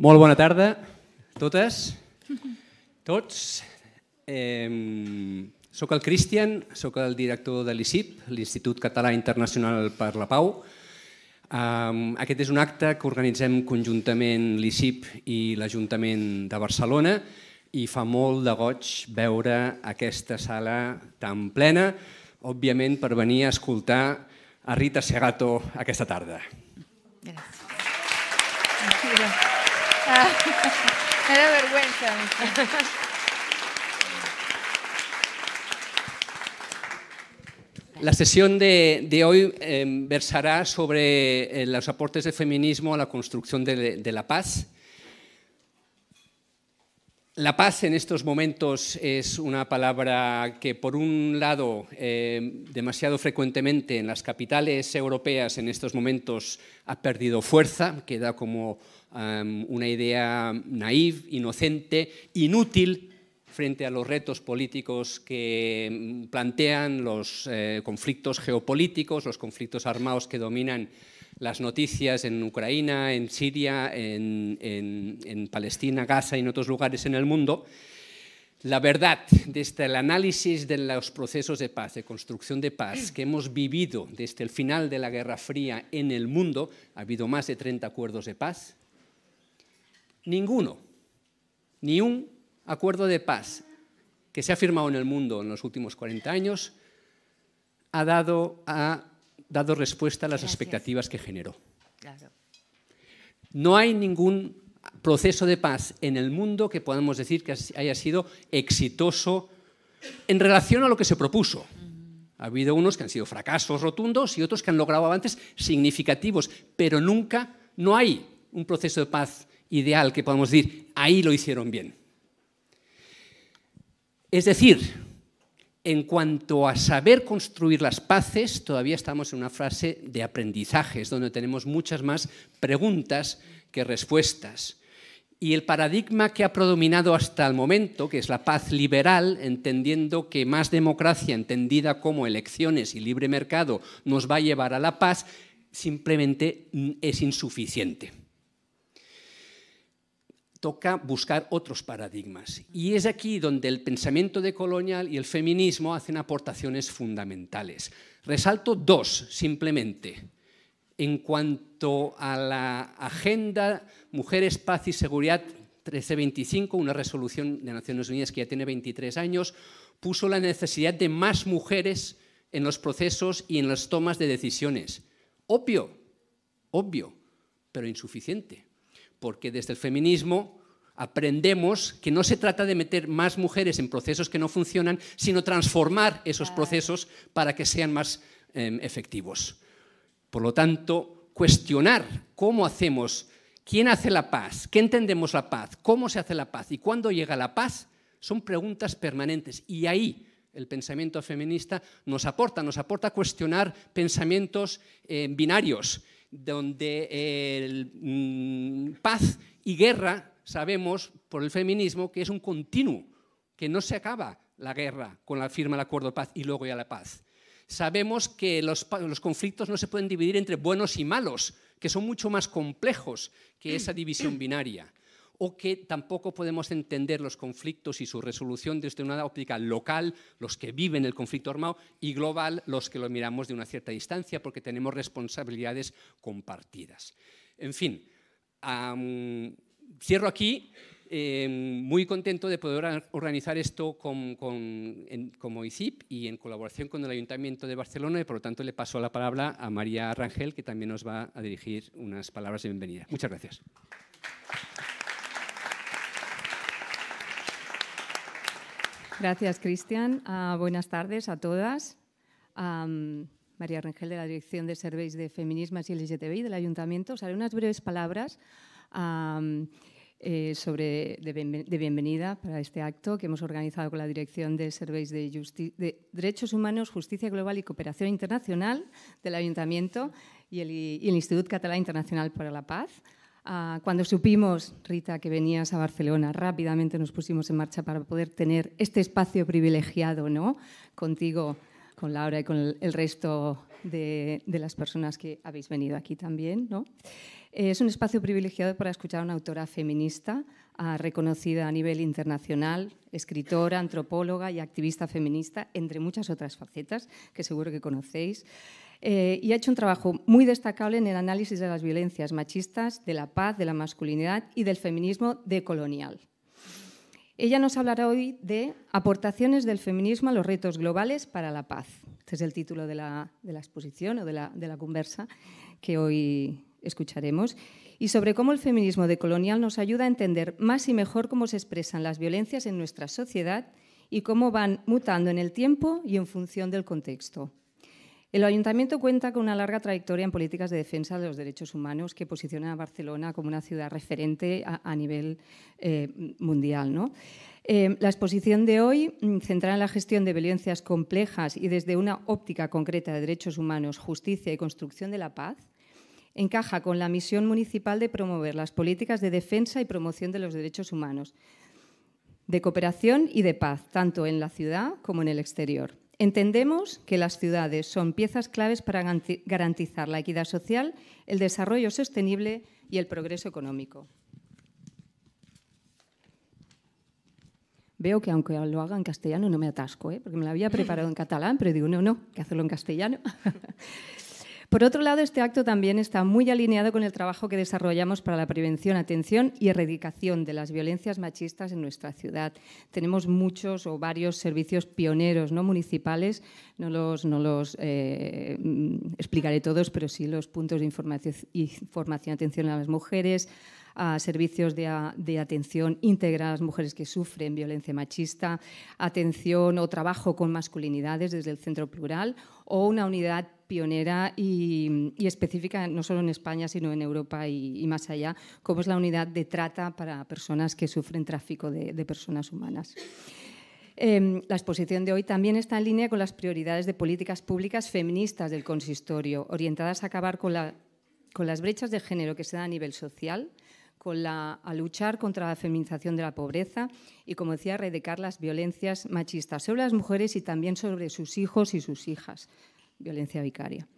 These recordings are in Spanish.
Molt bona tarda a totes, tots. Eh, soc el Cristian, sóc el director de l'ICIP, l'Institut Català Internacional per la Pau. Eh, aquest és un acte que organitzem conjuntament l'ICIP i l'Ajuntament de Barcelona i fa molt de goig veure aquesta sala tan plena, òbviament per venir a escoltar a Rita Segato aquesta tarda. Gràcies. Gràcies. Me ah, da vergüenza. La sesión de, hoy em, versará sobre eh, los aportes del feminismo a la construcción de la paz la paz en estos momentos es una palabra que, por un lado, eh, demasiado frecuentemente en las capitales europeas en estos momentos ha perdido fuerza, queda como una idea naive, inocente, inútil frente a los retos políticos que mm, plantean los eh, conflictos geopolíticos, los conflictos armados que dominan las noticias en Ucrania, en Siria, en, en Palestina, Gaza y en otros lugares en el mundo, la verdad, desde el análisis de los procesos de paz, de construcción de paz que hemos vivido desde el final de la Guerra Fría en el mundo, ha habido más de 30 acuerdos de paz. Ninguno, ni un acuerdo de paz que se ha firmado en el mundo en los últimos 40 años ha dado a dado respuesta a las expectativas que generó. No hay ningún proceso de paz en el mundo que podamos decir que haya sido exitoso en relación a lo que se propuso. Ha habido unos que han sido fracasos rotundos y otros que han logrado avances significativos, pero nunca, no hay un proceso de paz ideal que podamos decir, ahí lo hicieron bien. Es decir, en cuanto a saber construir las paces, todavía estamos en una fase de aprendizajes, donde tenemos muchas más preguntas que respuestas. Y el paradigma que ha predominado hasta el momento, que es la paz liberal, entendiendo que más democracia, entendida como elecciones y libre mercado, nos va a llevar a la paz, simplemente es insuficiente toca buscar otros paradigmas. Y es aquí donde el pensamiento decolonial y el feminismo hacen aportaciones fundamentales. Resalto dos, simplemente. En cuanto a la agenda Mujeres, Paz y Seguridad 1325, una resolución de Naciones Unidas que ya tiene 23 años, puso la necesidad de más mujeres en los procesos y en las tomas de decisiones. Obvio, obvio, pero insuficiente porque desde el feminismo aprendemos que no se trata de meter más mujeres en procesos que no funcionan, sino transformar esos procesos para que sean más em, efectivos. Por lo tanto, cuestionar cómo hacemos, quién hace la paz, qué entendemos la paz, cómo se hace la paz y cuándo llega la paz, son preguntas permanentes. Y ahí el pensamiento feminista nos aporta, nos aporta cuestionar pensamientos eh, binarios donde el, mm, paz y guerra sabemos por el feminismo que es un continuo, que no se acaba la guerra con la firma del acuerdo de paz y luego ya la paz. Sabemos que los conflictos no se pueden dividir entre buenos y malos, que son mucho más complejos que esa división binaria o que tampoco podemos entender los conflictos y su resolución desde una óptica local, los que viven el conflicto armado, y global, los que lo miramos de una cierta distancia, porque tenemos responsabilidades compartidas. En fin, cierro aquí em, muy contento de poder organizar esto con, como ICIP y en colaboración con el Ayuntamiento de Barcelona y por lo tanto le paso la palabra a María Rangel que también nos va a dirigir unas palabras de bienvenida. Muchas gracias. Gracias, Cristian. Ah, buenas tardes a todas. María Rangel, de la Dirección de Servicios de Feminismas y LGTBI del Ayuntamiento. Os haré unas breves palabras eh, sobre, de, bienvenida para este acto que hemos organizado con la Dirección de Servicios de, Derechos Humanos, Justicia Global y Cooperación Internacional del Ayuntamiento y el, y el Instituto Catalán Internacional para la Paz. Ah, cuando supimos, Rita, que venías a Barcelona, rápidamente nos pusimos en marcha para poder tener este espacio privilegiado ¿no? contigo, con Laura y con el resto de, las personas que habéis venido aquí también. ¿no? Es un espacio privilegiado para escuchar a una autora feminista ah, reconocida a nivel internacional, escritora, antropóloga y activista feminista, entre muchas otras facetas que seguro que conocéis. Eh, y ha hecho un trabajo muy destacable en el análisis de las violencias machistas, de la paz, de la masculinidad y del feminismo decolonial. Ella nos hablará hoy de aportaciones del feminismo a los retos globales para la paz. Este es el título de la, exposición o de la, de la conversa que hoy escucharemos y sobre cómo el feminismo decolonial nos ayuda a entender más y mejor cómo se expresan las violencias en nuestra sociedad y cómo van mutando en el tiempo y en función del contexto. El ayuntamiento cuenta con una larga trayectoria en políticas de defensa de los derechos humanos que posiciona a Barcelona como una ciudad referente a, nivel eh, mundial. Eh, la exposición de hoy, mm, centrada en la gestión de violencias complejas y desde una óptica concreta de derechos humanos, justicia y construcción de la paz, encaja con la misión municipal de promover las políticas de defensa y promoción de los derechos humanos, de cooperación y de paz, tanto en la ciudad como en el exterior. Entendemos que las ciudades son piezas claves para garantizar la equidad social, el desarrollo sostenible y el progreso económico. Veo que aunque lo haga en castellano no me atasco, ¿eh? porque me lo había preparado en catalán, pero digo, no, no, que hacerlo en castellano. Por otro lado, este acto también está muy alineado con el trabajo que desarrollamos para la prevención, atención y erradicación de las violencias machistas en nuestra ciudad. Tenemos muchos o varios servicios pioneros no municipales, no los, no los eh, mm, explicaré todos, pero sí los puntos de información, y atención a las mujeres, a servicios de, de, atención íntegra a las mujeres que sufren violencia machista, atención o trabajo con masculinidades desde el Centro Plural o una unidad pionera y, específica no solo en España, sino en Europa y, más allá, como es la unidad de trata para personas que sufren tráfico de, personas humanas. Em, la exposición de hoy también está en línea con las prioridades de políticas públicas feministas del consistorio, orientadas a acabar con, las brechas de género que se dan a nivel social, a luchar contra la feminización de la pobreza y, como decía, a erradicar las violencias machistas sobre las mujeres y también sobre sus hijos y sus hijas, violencia vicaria.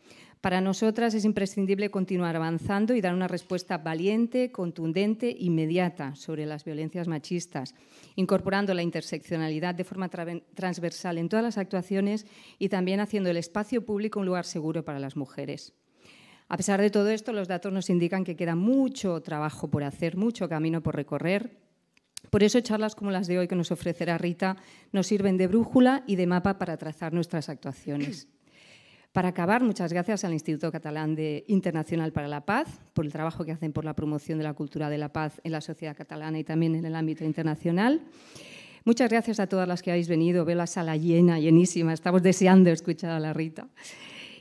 Para nosotras es imprescindible continuar avanzando y dar una respuesta valiente, contundente, inmediata sobre las violencias machistas, incorporando la interseccionalidad de forma transversal en todas las actuaciones y también haciendo el espacio público un lugar seguro para las mujeres. A pesar de todo esto, los datos nos indican que queda mucho trabajo por hacer, mucho camino por recorrer. Por eso charlas como las de hoy que nos ofrecerá Rita nos sirven de brújula y de mapa para trazar nuestras actuaciones. Para acabar, muchas gracias al Instituto Catalán de Internacional para la Paz por el trabajo que hacen por la promoción de la cultura de la paz en la sociedad catalana y también en el ámbito internacional. Muchas gracias a todas las que habéis venido. Veo la sala llena, llenísima. Estamos deseando escuchar a la Rita.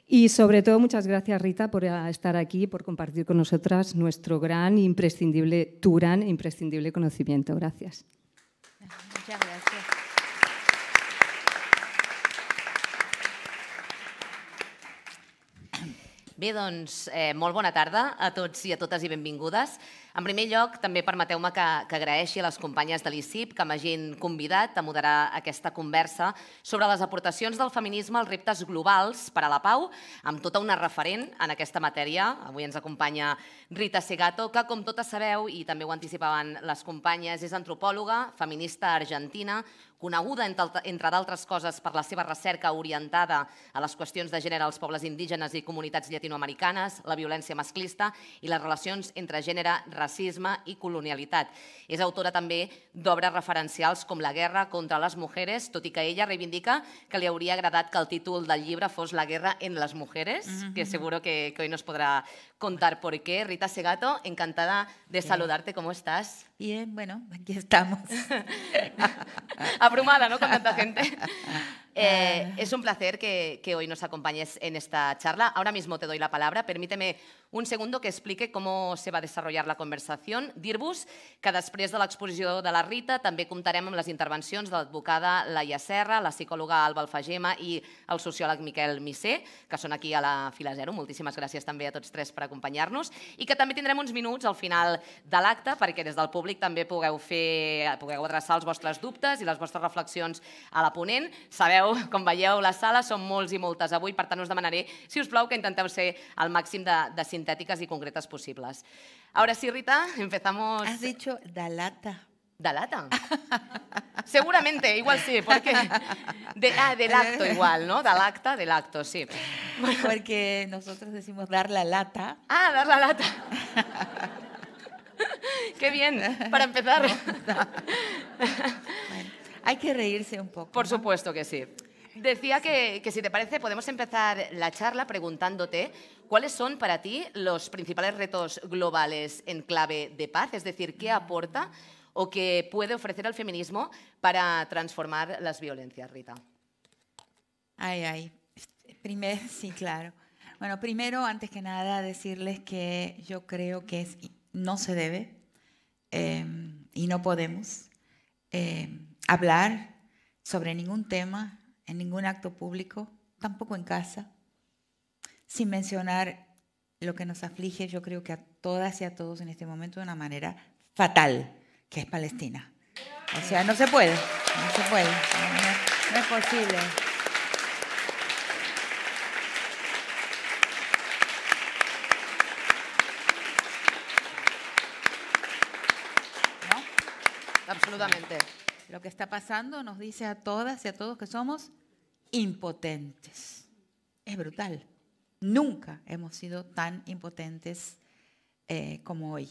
Y sobre todo, muchas gracias, Rita, por ah, estar aquí, por compartir con nosotras nuestro gran, imprescindible, turán imprescindible conocimiento. Gracias. gracias. Bé, doncs, eh, molt bona tarda a tots i a totes i benvingudes. En primer lloc, també permeteu-me que, que agraeixi a les companyes de l'ICIP que m'hagin convidat a moderar aquesta conversa sobre les aportacions del feminisme als reptes globals per a la pau, amb tota una referent en aquesta matèria. Avui ens acompanya Rita Segato, que, com totes sabeu, i també ho anticipaven les companyes, és antropòloga, feminista argentina, coneguda, entre, entre d'altres coses, per la seva recerca orientada a les qüestions de gènere als pobles indígenes i comunitats llatinoamericanes, la violència masclista i les relacions entre gènere, racisme i colonialitat. És autora també d'obres referencials com La guerra contra les mujeres, tot i que ella reivindica que li hauria agradat que el títol del llibre fos La guerra en les mujeres, mm-hmm. que seguro que, hoy nos podrà contar por qué. Rita Segato, encantada de saludarte, ¿cómo estás? Bien, bueno, aquí estamos. abrumada, ¿no? Con tanta gente. Eh, ah. es un placer que, que, hoy nos acompañes en esta charla. Ahora mismo te doy la palabra. Permíteme un segundo que explique cómo se va a desarrollar la conversació. Dir-vos que després de l'exposició de la Rita també comptarem amb les intervencions de l'advocada Laia Serra, la psicòloga Alba Alfagema i el sociòleg Miquel Missé, que són aquí a la fila zero. Moltíssimes gràcies també a tots tres per acompanyar-nos. I que també tindrem uns minuts al final de l'acte perquè des del públic també pugueu, fer, pugueu adreçar els vostres dubtes i les vostres reflexions a la ponent. Sabeu Con com las salas son són molts i moltes avui, per tant us demanaré, si os plau, que intenteu ser al máximo de, sintéticas y concretas posibles. Ahora sí, Rita, empezamos... Has dicho dalata. lata? Seguramente, igual sí, porque... De, ah, del acto igual, ¿no? Del acta, del acto, sí. Porque nosotros decimos dar la lata. Ah, dar la lata. Qué bien, para empezar. Bueno. Hay que reírse un poco. Por supuesto que sí. Decía Que, que, si te parece podemos empezar la charla preguntándote cuáles son para ti los principales retos globales en clave de paz, es decir, qué aporta o qué puede ofrecer al feminismo para transformar las violencias, Rita. Ay, ay. Primero, sí, claro. Bueno, primero, antes que nada, decirles que yo creo que es, no se debe em, y no podemos em, hablar sobre ningún tema en ningún acto público, tampoco en casa, sin mencionar lo que nos aflige, yo creo que a todas y a todos en este momento de una manera fatal, que es Palestina. O sea, no se puede, no se puede, no, es posible. Absolutamente. Lo que está pasando nos dice a todas y a todos que somos impotentes. Es brutal. Nunca hemos sido tan impotentes eh, como hoy.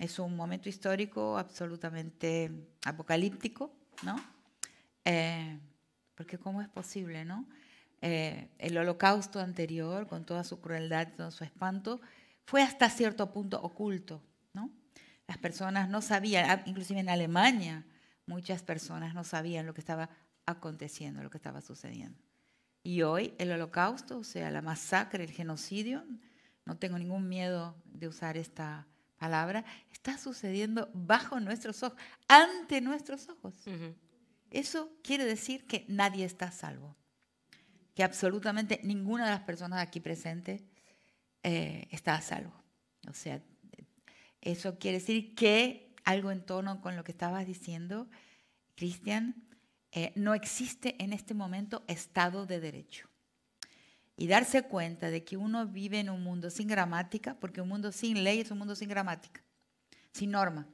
Es un momento histórico absolutamente apocalíptico, ¿no? Eh, porque ¿cómo es posible, no? Eh, el holocausto anterior, con toda su crueldad, todo su espanto, fue hasta cierto punto oculto, ¿no? Las personas no sabían, ah, inclusive en Alemania, muchas personas no sabían lo que estaba aconteciendo, lo que estaba sucediendo. Y hoy el holocausto, o sea, la masacre, el genocidio, no tengo ningún miedo de usar esta palabra, está sucediendo bajo nuestros ojos, ante nuestros ojos. Eso quiere decir que nadie está salvo, que absolutamente ninguna de las personas aquí presentes eh, está a salvo. O sea, eso quiere decir que algo en tono con lo que estabas diciendo, Cristian, eh, no existe en este momento Estado de Derecho. Y darse cuenta de que uno vive en un mundo sin gramática, porque un mundo sin ley es un mundo sin gramática, sin norma,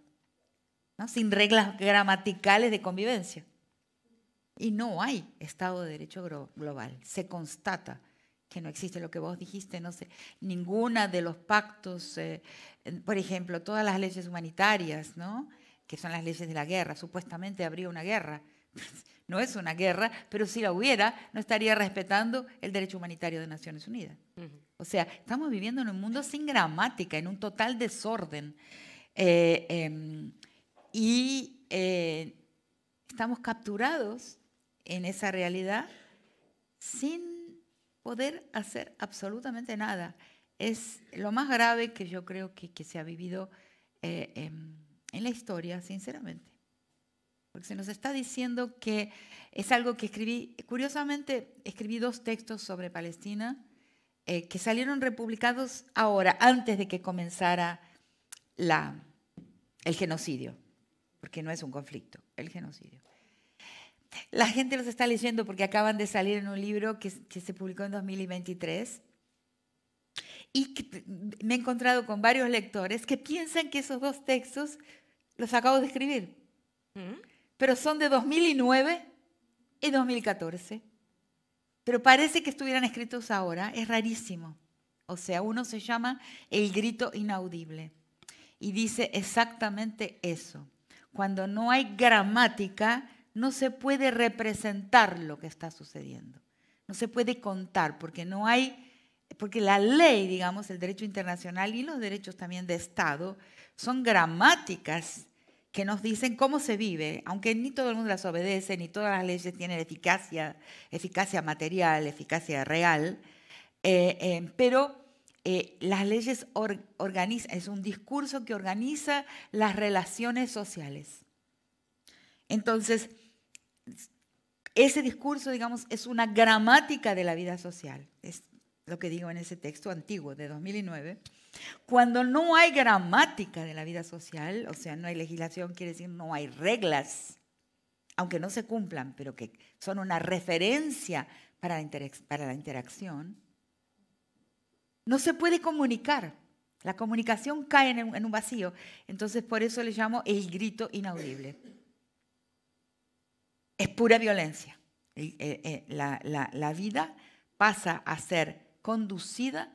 ¿no? sin reglas gramaticales de convivencia. Y no hay Estado de Derecho global, se constata que no existe lo que vos dijiste, no sé, ninguna de los pactos, eh, por ejemplo, todas las leyes humanitarias, ¿no? que son las leyes de la guerra, supuestamente habría una guerra. No es una guerra, pero si la hubiera, no estaría respetando el derecho humanitario de Naciones Unidas. O sea, estamos viviendo en un mundo sin gramática, en un total desorden. Eh, em, y eh, estamos capturados en esa realidad sin poder hacer absolutamente nada. Es lo más grave que yo creo que, se ha vivido eh, em, en, la historia, sinceramente. Porque se nos está diciendo que es algo que escribí, curiosamente escribí dos textos sobre Palestina eh, que salieron republicados ahora, antes de que comenzara el genocidio, porque no es un conflicto, el genocidio. La gente los está leyendo porque acaban de salir en un libro que, se publicó en 2023. Y me he encontrado con varios lectores que piensan que esos dos textos los acabo de escribir. Mm. Pero son de 2009 y 2014. Pero parece que estuvieran escritos ahora. Es rarísimo. O sea, uno se llama El grito inaudible. Y dice exactamente eso. Cuando no hay gramática, no se puede representar lo que está sucediendo. No se puede contar porque no hay, porque la ley, digamos, el derecho internacional y los derechos también de Estado son gramáticas que nos dicen cómo se vive, aunque ni todo el mundo las obedece, ni todas las leyes tienen eficacia, eficacia material, eficacia real, eh, eh, pero eh, las leyes organizan, es un discurso que organiza las relaciones sociales. Entonces, ese discurso, digamos, es una gramática de la vida social, es lo que digo en ese texto antiguo de 2009. Cuando no hay gramática de la vida social, o sea, no hay legislación, quiere decir no hay reglas, aunque no se cumplan, pero que son una referencia para la, para la interacción, no se puede comunicar. La comunicación cae en un vacío. Entonces, por eso le llamo el grito inaudible es pura violencia. Eh, eh, la, vida pasa a ser conducida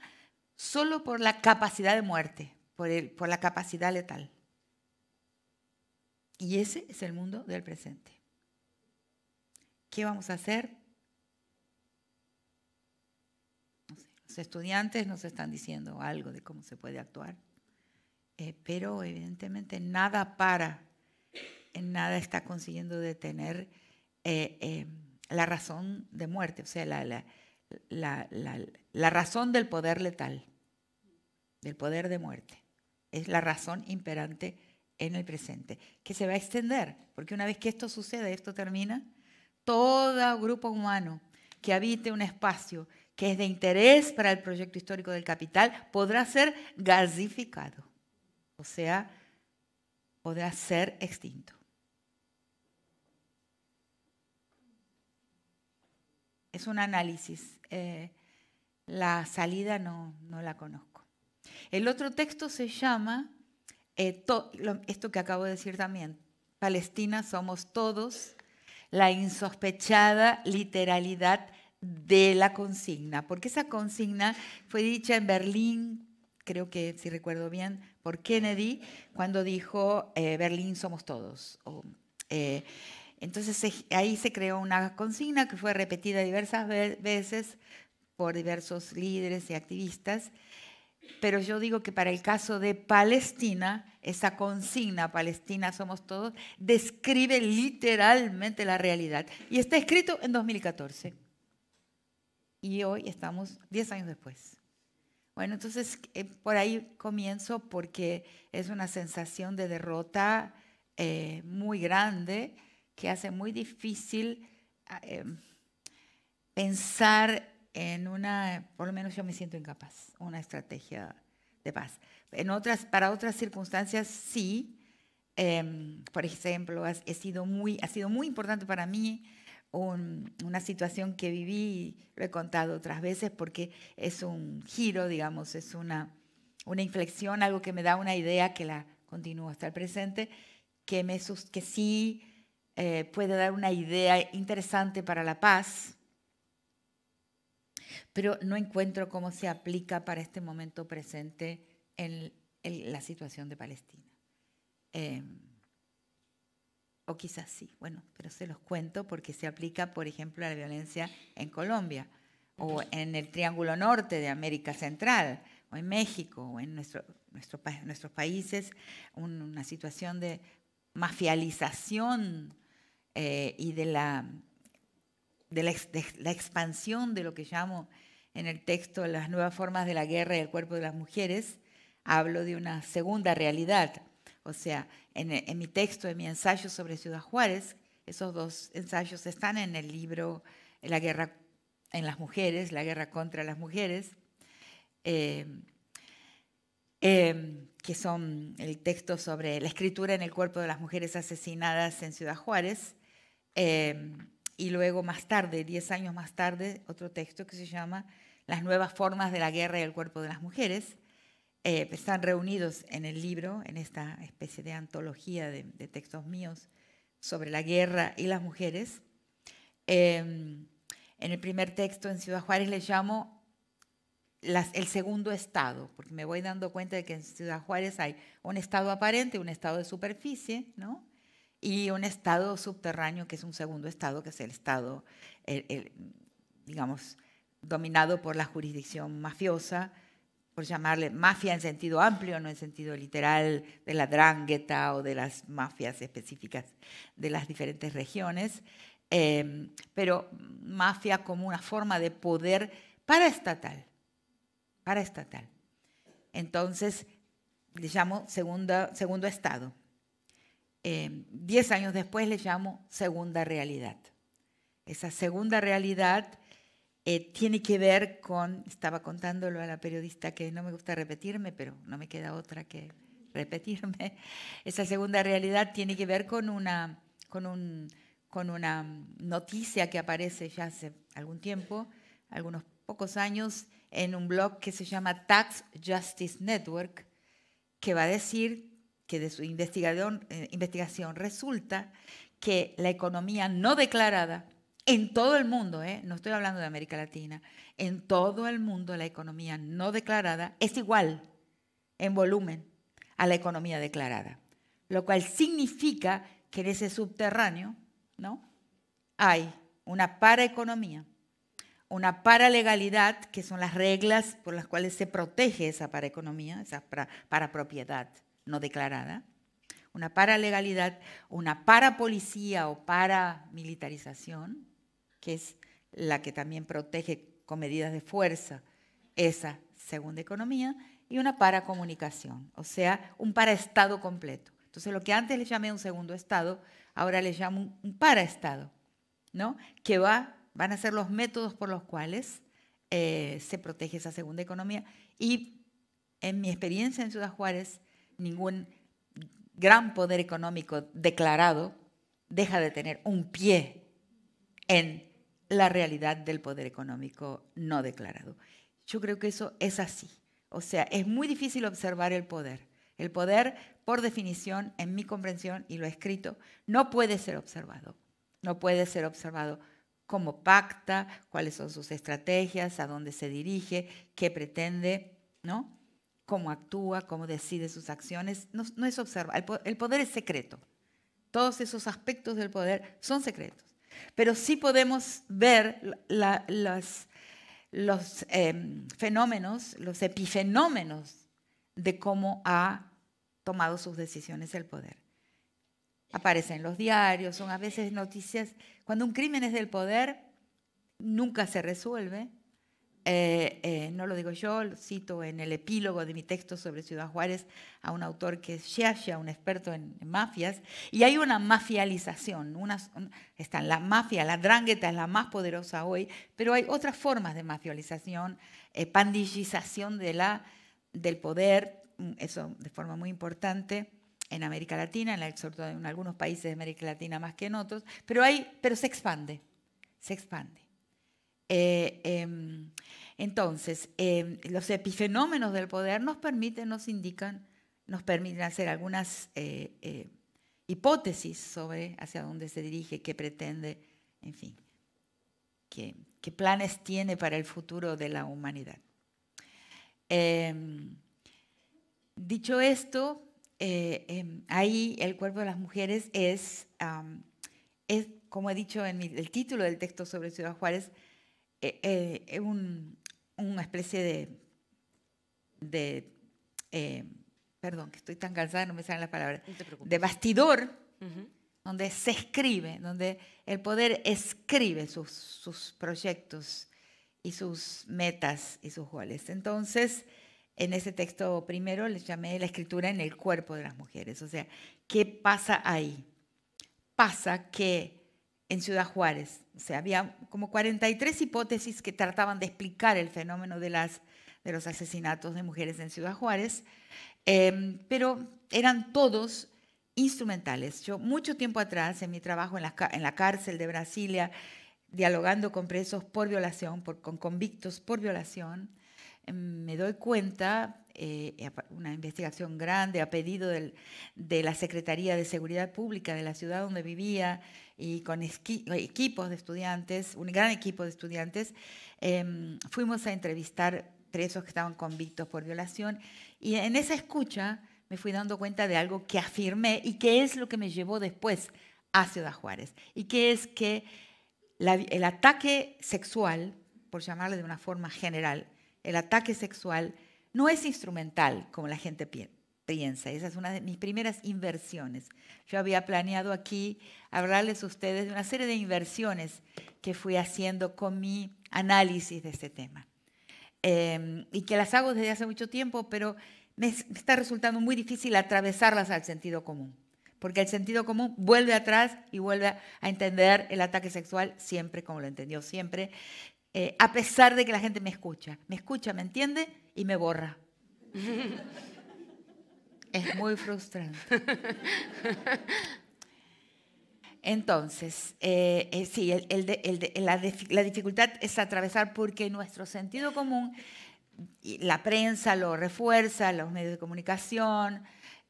solo por la capacidad de muerte, por, la capacidad letal. Y ese es el mundo del presente. ¿Qué vamos a hacer? los estudiantes nos están diciendo algo de cómo se puede actuar, eh, pero evidentemente nada para, nada está consiguiendo detener eh, eh, la razón de muerte, o sea, la, la, la, razón del poder letal, del poder de muerte. Es la razón imperante en el presente, que se va a extender, porque una vez que esto sucede, esto termina, todo grupo humano que habite un espacio que es de interés para el proyecto histórico del capital podrá ser gasificado, o sea, podrá ser extinto. es un análisis. Eh, la salida no, no, la conozco. El otro texto se llama, eh, esto que acabo de decir también, Palestina somos todos, la insospechada literalidad de la consigna, porque esa consigna fue dicha en Berlín, creo que si recuerdo bien, por Kennedy, cuando dijo eh, Berlín somos todos. Entonces ahí se creó una consigna que fue repetida diversas veces por diversos líderes y activistas, pero yo digo que para el caso de Palestina, esa consigna, Palestina somos todos, describe literalmente la realidad. Y está escrito en 2014. Y hoy estamos 10 años después. Bueno, entonces eh, por ahí comienzo porque es una sensación de derrota eh, muy grande que hace muy difícil ah, em, pensar en una, por lo menos yo me siento incapaz, una estrategia de paz. En otras, para otras circunstancias sí, em, por ejemplo, ha sido, muy, ha sido muy importante para mí una situación que viví, lo he contado otras veces, porque es un giro, digamos, es una, una inflexión, algo que me da una idea que la continúo hasta el presente, que, me, que sí eh, puede dar una idea interesante para la paz, pero no encuentro cómo se aplica para este momento presente en, la situación de Palestina. Eh, o quizás sí, bueno, pero se los cuento porque se aplica, por ejemplo, a la violencia en Colombia o en el Triángulo Norte de América Central o en México o en nuestro, nuestros países, una situación de mafialización eh, y de, la, de, la, expansión de lo que llamo en el texto las nuevas formas de la guerra y el cuerpo de las mujeres, hablo de una segunda realidad. O sea, en, mi texto, en mi ensayo sobre Ciudad Juárez, esos dos ensayos están en el libro La guerra en las mujeres, la guerra contra las mujeres, eh, em, que son el texto sobre la escritura en el cuerpo de las mujeres asesinadas en Ciudad Juárez Em, y luego más tarde, 10 años más tarde, otro texto que se llama Las nuevas formas de la guerra y el cuerpo de las mujeres. Eh, están reunidos en el libro, en esta especie de antología de, textos míos sobre la guerra y las mujeres. Em, en el primer texto en Ciudad Juárez le llamo el segundo estado, porque me voy dando cuenta de que en Ciudad Juárez hay un estado aparente, un estado de superficie, ¿no? y un estado subterráneo, que es un segundo estado, que es el estado, digamos, dominado por la jurisdicción mafiosa, por llamarle mafia en sentido amplio, no en sentido literal de la drangueta o de las mafias específicas de las diferentes regiones, em, pero mafia como una forma de poder paraestatal, Entonces, le llamo segunda, segundo estado. Em, diez años después le llamo segunda realidad. Esa segunda realidad eh, tiene que ver con, estaba contándolo a la periodista que no me gusta repetirme, pero no me queda otra que repetirme, esa segunda realidad tiene que ver con una, con un, con una noticia que aparece ya hace algún tiempo, algunos pocos años, en un blog que se llama Tax Justice Network, que va a decir de su eh, investigación, resulta que la economía no declarada en todo el mundo, eh, no estoy hablando de América Latina, en todo el mundo la economía no declarada es igual en volumen a la economía declarada, lo cual significa que en ese subterráneo ¿no? hay una paraeconomía, una paralegalidad, que son las reglas por las cuales se protege esa paraeconomía, esa para propiedad no declarada, una paralegalidad, una parapolicía o paramilitarización, que es la que también protege con medidas de fuerza esa segunda economía, y una para comunicación, o sea, un paraestado completo. Entonces, lo que antes le llamé un segundo estado, ahora le llamo un paraestado, ¿no? Que va, van a ser los métodos por los cuales eh, se protege esa segunda economía. Y en mi experiencia en Ciudad Juárez, ningún gran poder económico declarado deja de tener un pie en la realidad del poder económico no declarado. Yo creo que eso es así. O sea, es muy difícil observar el poder. El poder, por definición, en mi comprensión, y lo he escrito, no puede ser observado. No puede ser observado cómo pacta, cuáles son sus estrategias, a dónde se dirige, qué pretende, ¿no? cómo actúa, cómo decide sus acciones, no, es observable. El, poder es secreto. Todos esos aspectos del poder son secretos. Pero sí podemos ver los em, fenómenos, los epifenómenos de cómo ha tomado sus decisiones el poder. Aparecen los diarios, son a veces noticias. Cuando un crimen es del poder, nunca se resuelve, eh, eh, no lo digo yo, cito en el epílogo de mi texto sobre Ciudad Juárez a un autor que es ya un experto en, mafias, y hay una mafialización. están la mafia, la drangueta es la más poderosa hoy, pero hay otras formas de mafialización, eh, pandillización del poder, mm, eso de forma muy importante en América Latina, en, algunos países de América Latina más que en otros, pero, pero se expande, se expande. Eh, em, entonces, em, los epifenómenos del poder nos permiten, nos indican, nos permiten hacer algunas eh, eh, hipótesis sobre hacia dónde se dirige, qué pretende, en fin, qué, planes tiene para el futuro de la humanidad. Em, dicho esto, ahí el cuerpo de las mujeres es, es como he dicho en el título del texto sobre Ciudad Juárez, es eh, eh, una especie de, de eh, perdón, que estoy tan cansada, no me salen las palabras, de bastidor, donde se escribe, donde el poder escribe sus, sus proyectos y sus metas y sus goles. Entonces, en ese texto primero les llamé la escritura en el cuerpo de las mujeres. O sea, ¿qué pasa ahí? Pasa que en Ciudad Juárez. O sea, había como 43 hipótesis que trataban de explicar el fenómeno de, las, de los asesinatos de mujeres en Ciudad Juárez, em, pero eran todos instrumentales. Yo mucho tiempo atrás, en mi trabajo en la, en la cárcel de Brasilia, dialogando con presos por violación, con convictos por violación, em, me doy cuenta eh, eh, una investigación grande a pedido de la Secretaría de Seguridad Pública de la ciudad donde vivía y con eh, equipos de estudiantes, un gran equipo de estudiantes, em, fuimos a entrevistar presos que estaban convictos por violación y en esa escucha me fui dando cuenta de algo que afirmé y que es lo que me llevó después a Ciudad Juárez y que es que el ataque sexual, por llamarlo de una forma general, el ataque sexual no es instrumental, como la gente piensa. Esa es una de mis primeras inversiones. Yo había planeado aquí hablarles a ustedes de una serie de inversiones que fui haciendo con mi análisis de este tema. Em, y que las hago desde hace mucho tiempo, pero me está resultando muy difícil atravesarlas al sentido común, porque el sentido común vuelve atrás y vuelve a entender el ataque sexual siempre como lo entendió siempre, eh, a pesar de que la gente me escucha, me escucha, me entiende, y me borra. es muy frustrante. Entonces, eh, eh, sí, la, dificultad es atravesar porque nuestro sentido común, la prensa lo refuerza, los medios de comunicación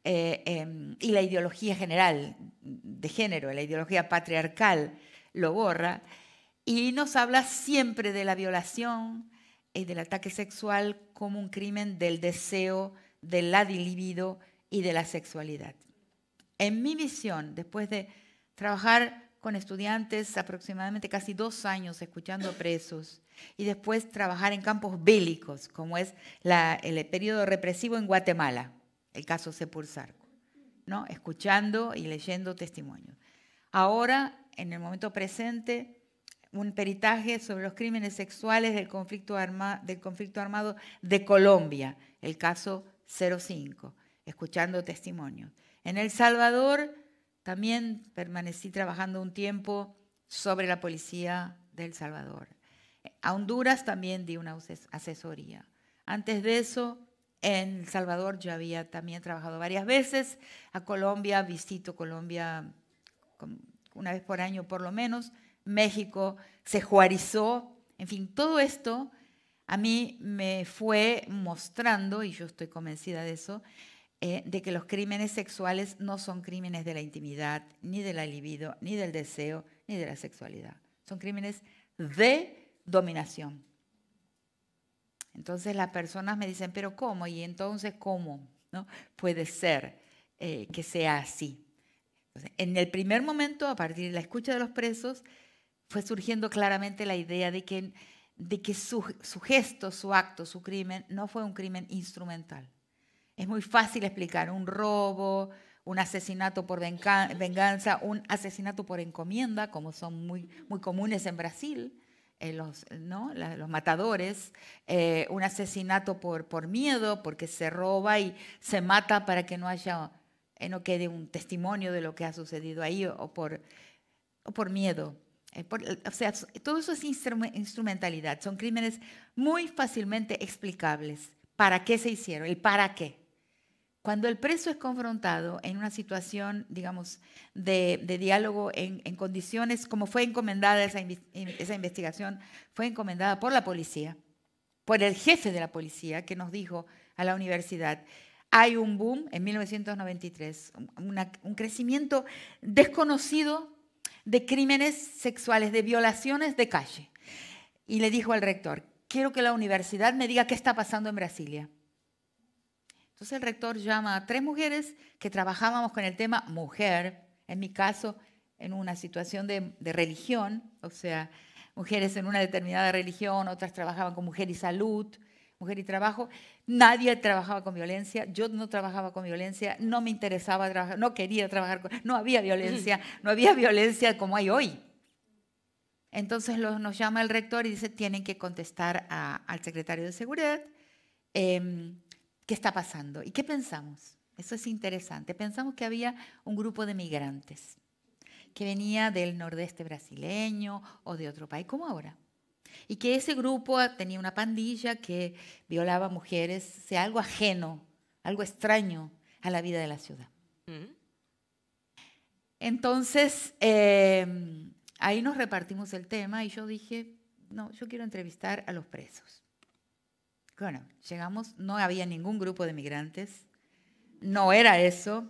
eh, em, y la ideología general de género, la ideología patriarcal lo borra y nos habla siempre de la violación, y del ataque sexual como un crimen del deseo, del la libido y de la sexualidad. En mi visión, después de trabajar con estudiantes aproximadamente casi dos años escuchando presos y después trabajar en campos bélicos, como es el periodo represivo en Guatemala, el caso Sepulzarco, ¿no? escuchando y leyendo testimonios. Ahora, en el momento presente, un peritaje sobre los crímenes sexuales del conflicto, armado de Colombia, el caso 05, escuchando testimonios. En El Salvador también permanecí trabajando un tiempo sobre la policía de El Salvador. A Honduras también di una asesoría. Antes de eso, en El Salvador yo había también trabajado varias veces. A Colombia, visito Colombia una vez por año por lo menos. México, se juarizó, en fin, todo esto a mí me fue mostrando, y yo estoy convencida de eso, eh, de que los crímenes sexuales no son crímenes de la intimidad, ni de la libido, ni del deseo, ni de la sexualidad. Son crímenes de dominación. Entonces las personas me dicen, pero ¿cómo? Y entonces, ¿cómo ¿No? puede ser eh, que sea así? en el primer momento, a partir de la escucha de los presos, fue surgiendo claramente la idea de que, de que su, gesto, su acto, su crimen no fue un crimen instrumental. Es muy fácil explicar un robo, un asesinato por venganza, un asesinato por encomienda, como son muy, muy comunes en Brasil, eh, los, ¿no? los matadores, eh, un asesinato por, por miedo, porque se roba y se mata para que no haya, eh, no quede un testimonio de lo que ha sucedido ahí, o por, o por miedo. Eh, eh, o sea, todo eso es instrumentalidad, son crímenes muy fácilmente explicables. ¿Para qué se hicieron? ¿El para qué? Cuando el preso es confrontado en una situación, digamos, de, diálogo en, condiciones como fue encomendada esa, investigación, fue encomendada por la policía, por el jefe de la policía que nos dijo a la universidad, hay un boom en 1993, un crecimiento desconocido de crímenes sexuales, de violaciones de calle. Y le dijo al rector, quiero que la universidad me diga qué está pasando en Brasilia. Entonces el rector llama a tres mujeres que trabajábamos con el tema mujer, en mi caso en una situación de, de religión, o sea, mujeres en una determinada religión, otras trabajaban con mujer y salud, Mujer y Trabajo. Nadie trabajaba con violencia, yo no trabajaba con violencia, no me interesaba trabajar, no quería trabajar con, no había violencia, no había violencia como hay hoy. Entonces nos llama el rector y dice, tienen que contestar al secretario de Seguridad em, qué está pasando y qué pensamos. Eso es interesante. Pensamos que había un grupo de migrantes que venía del nordeste brasileño o de otro país, como ahora y que ese grupo ah, tenía una pandilla que violaba mujeres, sea algo ajeno, algo extraño a la vida de la ciudad. Mm. Entonces, em, ahí nos repartimos el tema y yo dije, no, yo quiero entrevistar a los presos. Bueno, llegamos, no había ningún grupo de migrantes, no era eso,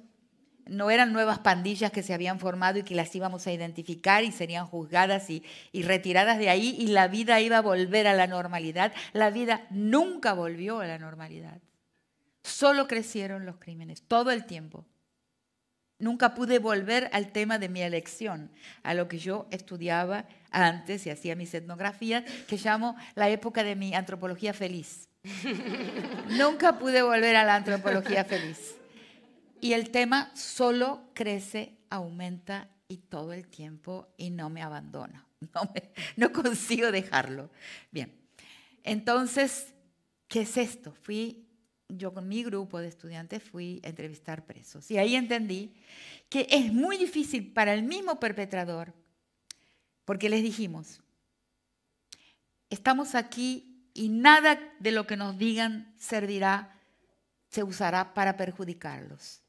no eran nuevas pandillas que se habían formado y que las íbamos a identificar y serían juzgadas y, retiradas de ahí y la vida iba a volver a la normalidad. La vida nunca volvió a la normalidad. Solo crecieron los crímenes, todo el tiempo. Nunca pude volver al tema de mi elección, a lo que yo estudiaba antes y hacía mis etnografías, que llamo la época de mi antropología feliz. Nunca pude volver a la antropología feliz. Y el tema solo crece, aumenta y todo el tiempo y no me abandona. No, consigo dejarlo. Bien, entonces, ¿qué es esto? Fui yo con mi grupo de estudiantes fui a entrevistar presos y ahí entendí que es muy difícil para el mismo perpetrador, porque les dijimos, estamos aquí y nada de lo que nos digan servirá, se usará para perjudicarlos.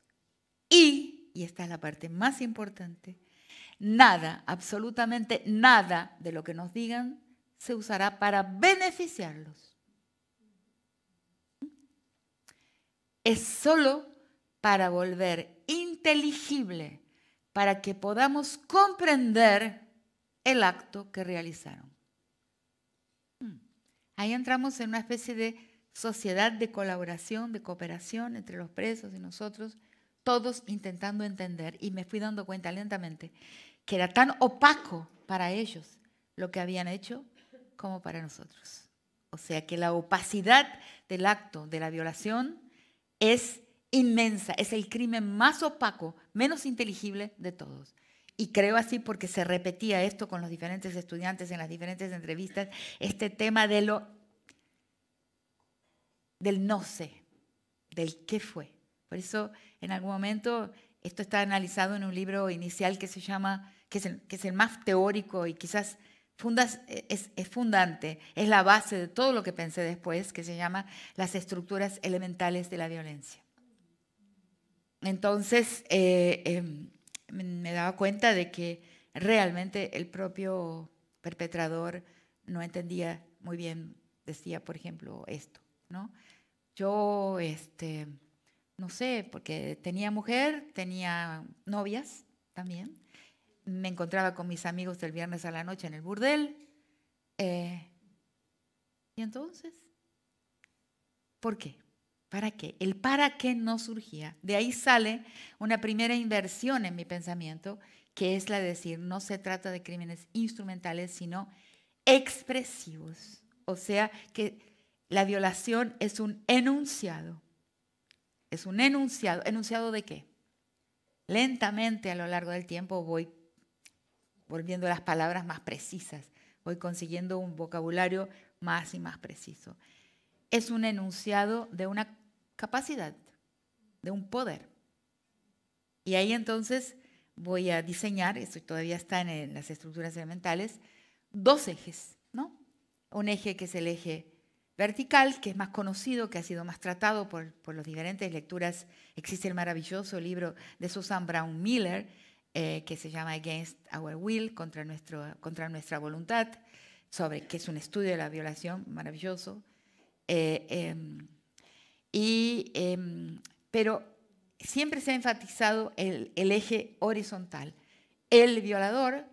Y, y esta es la parte más importante, nada, absolutamente nada de lo que nos digan se usará para beneficiarlos. Es solo para volver inteligible, para que podamos comprender el acto que realizaron. Hmm. Ahí entramos en una especie de sociedad de colaboración, de cooperación entre los presos y nosotros, todos intentando entender y me fui dando cuenta lentamente que era tan opaco para ellos lo que habían hecho como para nosotros. O sea que la opacidad del acto de la violación es inmensa, es el crimen más opaco, menos inteligible de todos. Y creo así porque se repetía esto con los diferentes estudiantes en las diferentes entrevistas, este tema de lo del no sé, del qué fue. Por eso en algún momento, esto está analizado en un libro inicial que se llama, que es el, más teórico y quizás e, es, fundante, es la base de todo lo que pensé después, que se llama las estructuras elementales de la violencia. Entonces, eh, em, me daba cuenta de que realmente el propio perpetrador no entendía muy bien, decía, por ejemplo, esto, ¿no? Yo, este, no sé, porque tenía mujer, tenía novias también. Me encontraba con mis amigos del viernes a la noche en el burdel. Eh, ¿Y entonces? ¿Por qué? ¿Para qué? El para qué no surgía. De ahí sale una primera inversión en mi pensamiento, que es la de decir, no se trata de crímenes instrumentales, sino expresivos. O sea, que la violación es un enunciado es un enunciado. ¿Enunciado de qué? Lentamente a lo largo del tiempo voy volviendo las palabras más precisas, voy consiguiendo un vocabulario más y más preciso. Es un enunciado de una capacidad, de un poder. Y ahí entonces voy a diseñar, esto todavía está en las estructuras elementales, dos ejes, ¿no? Un eje que es el eje vertical, que es más conocido, que ha sido más tratado por, las diferentes lecturas. Existe el maravilloso libro de Susan Brown Miller, eh, que se llama Against Our Will, contra, nuestra voluntad, sobre que es un estudio de la violación maravilloso. Eh, em, y, em, pero siempre se ha enfatizado el, el eje horizontal. El violador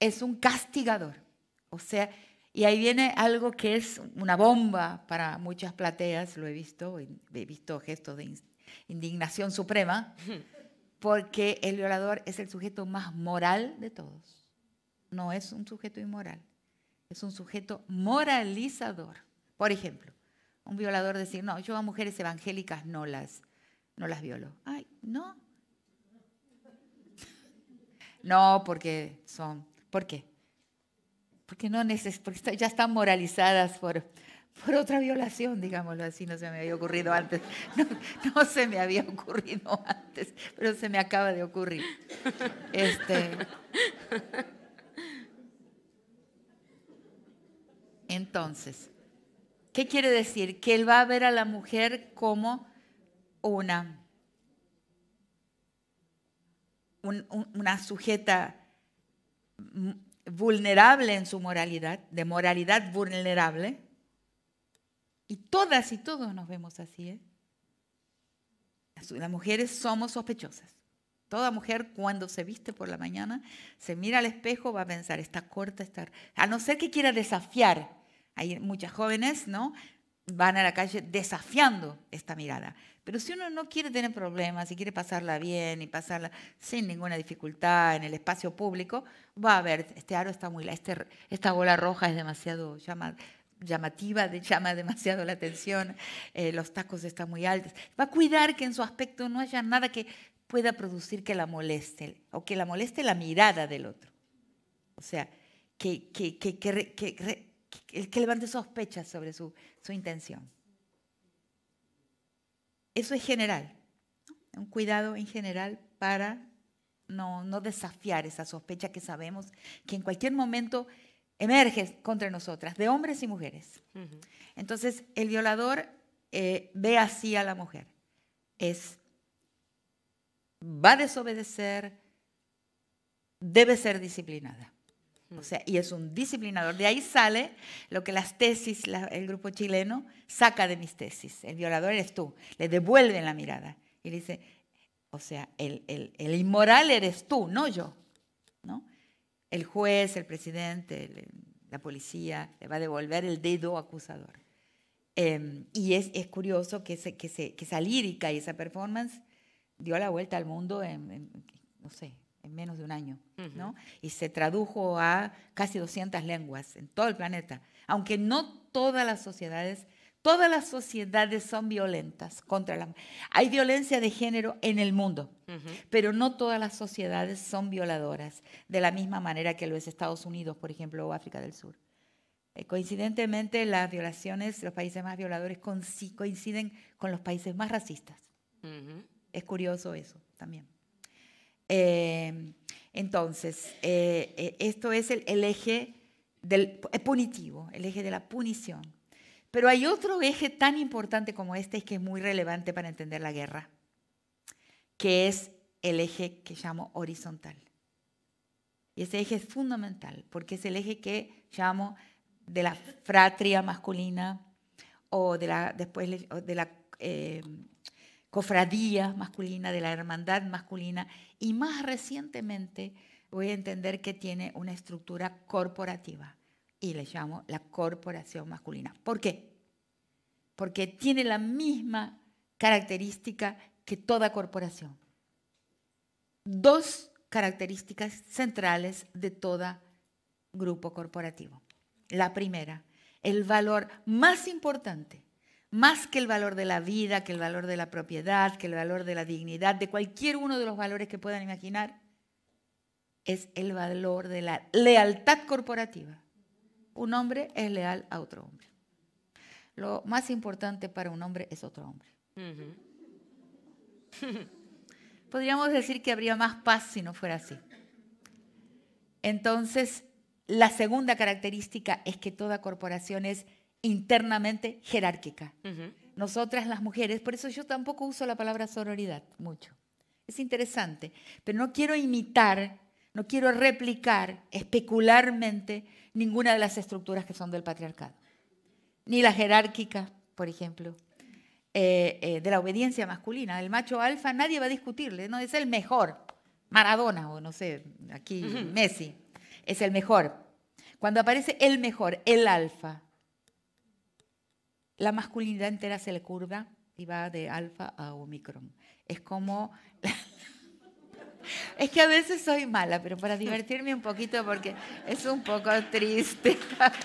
es un castigador, o sea, y ahí viene algo que es una bomba para muchas plateas, lo he visto, he visto gestos de indignación suprema, porque el violador es el sujeto más moral de todos. No es un sujeto inmoral, es un sujeto moralizador. Por ejemplo, un violador decir, no, yo a mujeres evangélicas no las, no las violo. Ay, no. No, porque son, ¿por qué? porque, no neces porque ya están moralizadas por, por otra violación, digámoslo así, no se me había ocurrido antes. No, se me había ocurrido antes, pero se me acaba de ocurrir. Este, entonces, ¿qué quiere decir? Que él va a ver a la mujer como una, una sujeta vulnerable en su moralidad, de moralidad vulnerable. Y todas y todos nos vemos así. ¿eh? Las mujeres somos sospechosas. Toda mujer cuando se viste por la mañana, se mira al espejo, va a pensar, está corta, está... A no ser que quiera desafiar. Hay muchas jóvenes, ¿no? Van a la calle desafiando esta mirada. Pero si uno no quiere tener problemas y quiere pasarla bien y pasarla sin ninguna dificultad en el espacio público, va a ver, este aro está muy, este, esta bola roja es demasiado llamativa, llama demasiado la atención, eh, los tacos están muy altos. Va a cuidar que en su aspecto no haya nada que pueda producir que la moleste o que la moleste la mirada del otro. O sea, que, que, levante sospechas sobre su intención. Eso es general, un cuidado en general para no, desafiar esa sospecha que sabemos que en cualquier momento emerge contra nosotras, de hombres y mujeres. Entonces, el violador eh, ve así a la mujer. Es, va a desobedecer, debe ser disciplinada. O sea, y es un disciplinador. De ahí sale lo que las tesis, el grupo chileno, saca de mis tesis. El violador eres tú. Le devuelven la mirada. Y le dice, o sea, el, el, el, inmoral eres tú, no yo. ¿no? El juez, el presidente, la policía le va a devolver el dedo acusador. Em, y es, es, curioso que, se, que, se, que esa lírica y esa performance dio la vuelta al mundo en no sé, en menos de un año, ¿no? Y se tradujo a casi 200 lenguas en todo el planeta, aunque no todas las sociedades, todas las sociedades son violentas contra la Hay violencia de género en el mundo, pero no todas las sociedades son violadoras, de la misma manera que los Estados Unidos, por ejemplo, o África del Sur. Eh, coincidentemente, las violaciones, los países más violadores coinciden con los países más racistas. Es curioso eso también. Em, entonces, eh, eh, esto es el, eje del, punitivo, el eje de la punición. Pero hay otro eje tan importante como este que es muy relevante para entender la guerra, que es el eje que llamo horizontal. Y ese eje es fundamental, porque es el eje que llamo de la fratria masculina o de la, después, de la em, cofradía masculina, de la hermandad masculina y más recientemente voy a entender que tiene una estructura corporativa y le llamo la corporación masculina. ¿Por qué? Porque tiene la misma característica que toda corporación. Dos características centrales de todo grupo corporativo. La primera, el valor más importante más que el valor de la vida, que el valor de la propiedad, que el valor de la dignidad, de cualquier uno de los valores que puedan imaginar, es el valor de la lealtad corporativa. Un hombre es leal a otro hombre. Lo más importante para un hombre es otro hombre. Podríamos decir que habría más paz si no fuera así. Entonces, la segunda característica es que toda corporación es internamente jerárquica. Nosotras las mujeres, por eso yo tampoco uso la palabra sororidad mucho. Es interesante, pero no quiero imitar, no quiero replicar especularmente ninguna de las estructuras que son del patriarcado. Ni la jerárquica, por ejemplo, eh, eh, de la obediencia masculina. El macho alfa nadie va a discutirle, no es el mejor. Maradona o no sé, aquí Messi, es el mejor. Cuando aparece el mejor, el alfa, la masculinidad entera se le curva y va de alfa a omicron. Es como... es que a veces soy mala, pero para divertirme un poquito porque es un poco triste.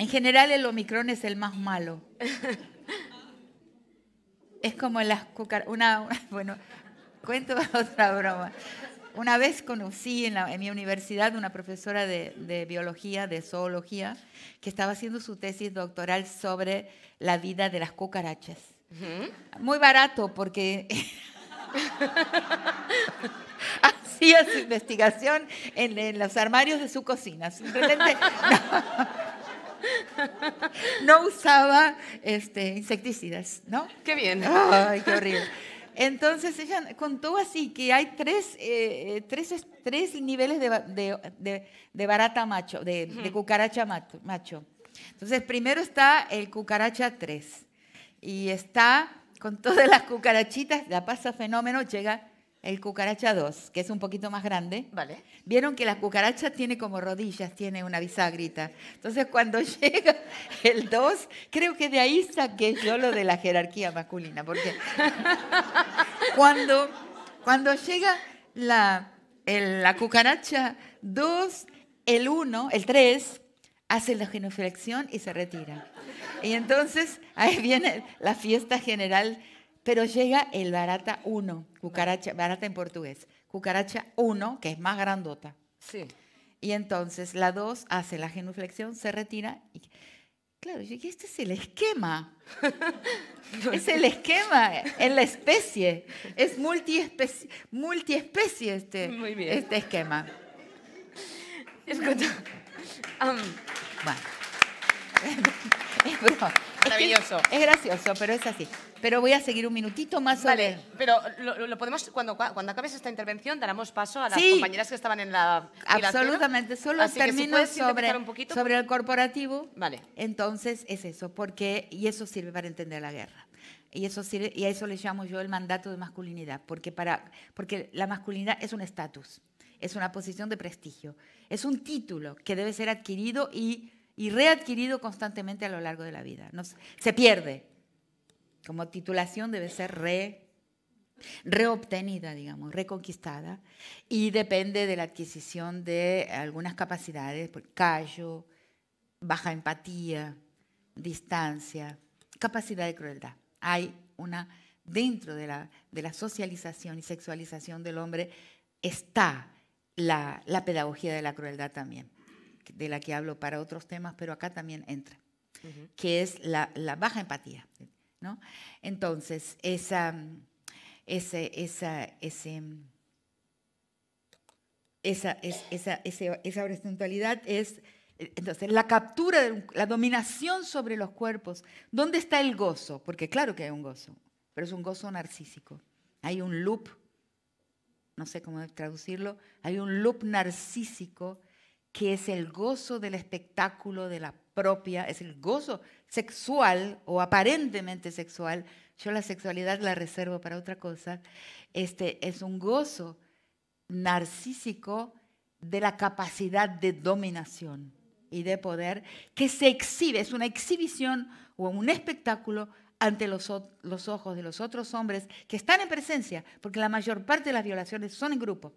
En general el Omicron es el más malo. Es como las cucarachas. una, bueno, cuento otra broma. Una vez conocí en, mi universidad una profesora de, biología, de zoología, que estaba haciendo su tesis doctoral sobre la vida de las cucarachas. Muy barato porque hacía su investigación en, los armarios de su cocina. no, usaba este, insecticidas, ¿no? Qué bien. Ay, qué horrible. Entonces ella contó así que hay tres, eh, eh niveles de, barata macho, de, cucaracha macho. Entonces primero está el cucaracha 3 y está con todas las cucarachitas, la pasa fenómeno, llega el cucaracha 2, que es un poquito más grande. Vale. Vieron que la cucaracha tiene como rodillas, tiene una bisagrita. Entonces, cuando llega el 2, creo que de ahí saqué yo lo de la jerarquía masculina, porque cuando, cuando llega la, la cucaracha 2, el 1, el 3, hace la genuflexión y se retira. Y entonces ahí viene la fiesta general pero llega el barata 1, cucaracha, barata en portugués, cucaracha 1, que es más grandota. Sí. Y entonces la 2 hace la genuflexión, se retira y... Claro, yo este es el esquema. es el esquema en la especie. Es multiespecie, este, este esquema. bueno. es Es, gracioso, pero es así. Pero voy a seguir un minutito más sobre... Vale, pero lo, podemos, cuando, cuando acabes esta intervención, daremos paso a las compañeras que estaban en la... Absolutamente, solo así termino sobre, sobre el corporativo. Vale. Entonces es eso, porque, y eso sirve para entender la guerra. Y eso, sirve, y a eso le llamo yo el mandato de masculinidad, porque, para, porque la masculinidad es un estatus, es una posición de prestigio, es un título que debe ser adquirido y y readquirido constantemente a lo largo de la vida. No se pierde. Como titulación debe ser re, reobtenida, digamos, reconquistada, y depende de la adquisición de algunas capacidades, callo, baja empatía, distancia, capacidad de crueldad. Hay una, dentro de la, socialización y sexualización del hombre, está la pedagogía de la crueldad también de la que hablo para otros temas, pero acá también entra, que es la, baja empatía. ¿no? Entonces, esa, esa, ese, esa, es, esa, esa horizontalidad es... Entonces, la captura, la dominación sobre los cuerpos. ¿Dónde está el gozo? Porque claro que hay un gozo, pero es un gozo narcísico. Hay un loop, no sé cómo traducirlo, hay un loop narcísico que es el gozo del espectáculo, de la propia, es el gozo sexual o aparentemente sexual. Yo la sexualidad la reservo para otra cosa. Este es un gozo narcísico de la capacidad de dominación y de poder que se exhibe, es una exhibición o un espectáculo ante los, los ojos de los otros hombres que están en presencia, porque la mayor parte de las violaciones son en grupo.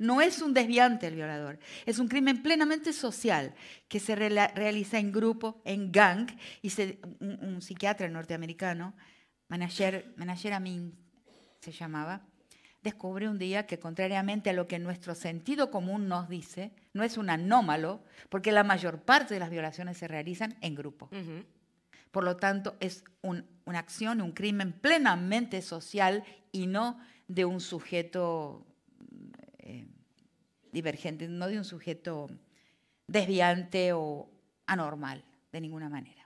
No es un desviante el violador, es un crimen plenamente social que se realiza en grupo, en gang, y un, psiquiatra norteamericano, Manager, Amin se llamaba, descubre un día que contrariamente a lo que nuestro sentido común nos dice, no es un anómalo, porque la mayor parte de las violaciones se realizan en grupo. Por lo tanto, es una acción, un crimen plenamente social y no de un sujeto divergente, no de un sujeto desviante o anormal, de ninguna manera,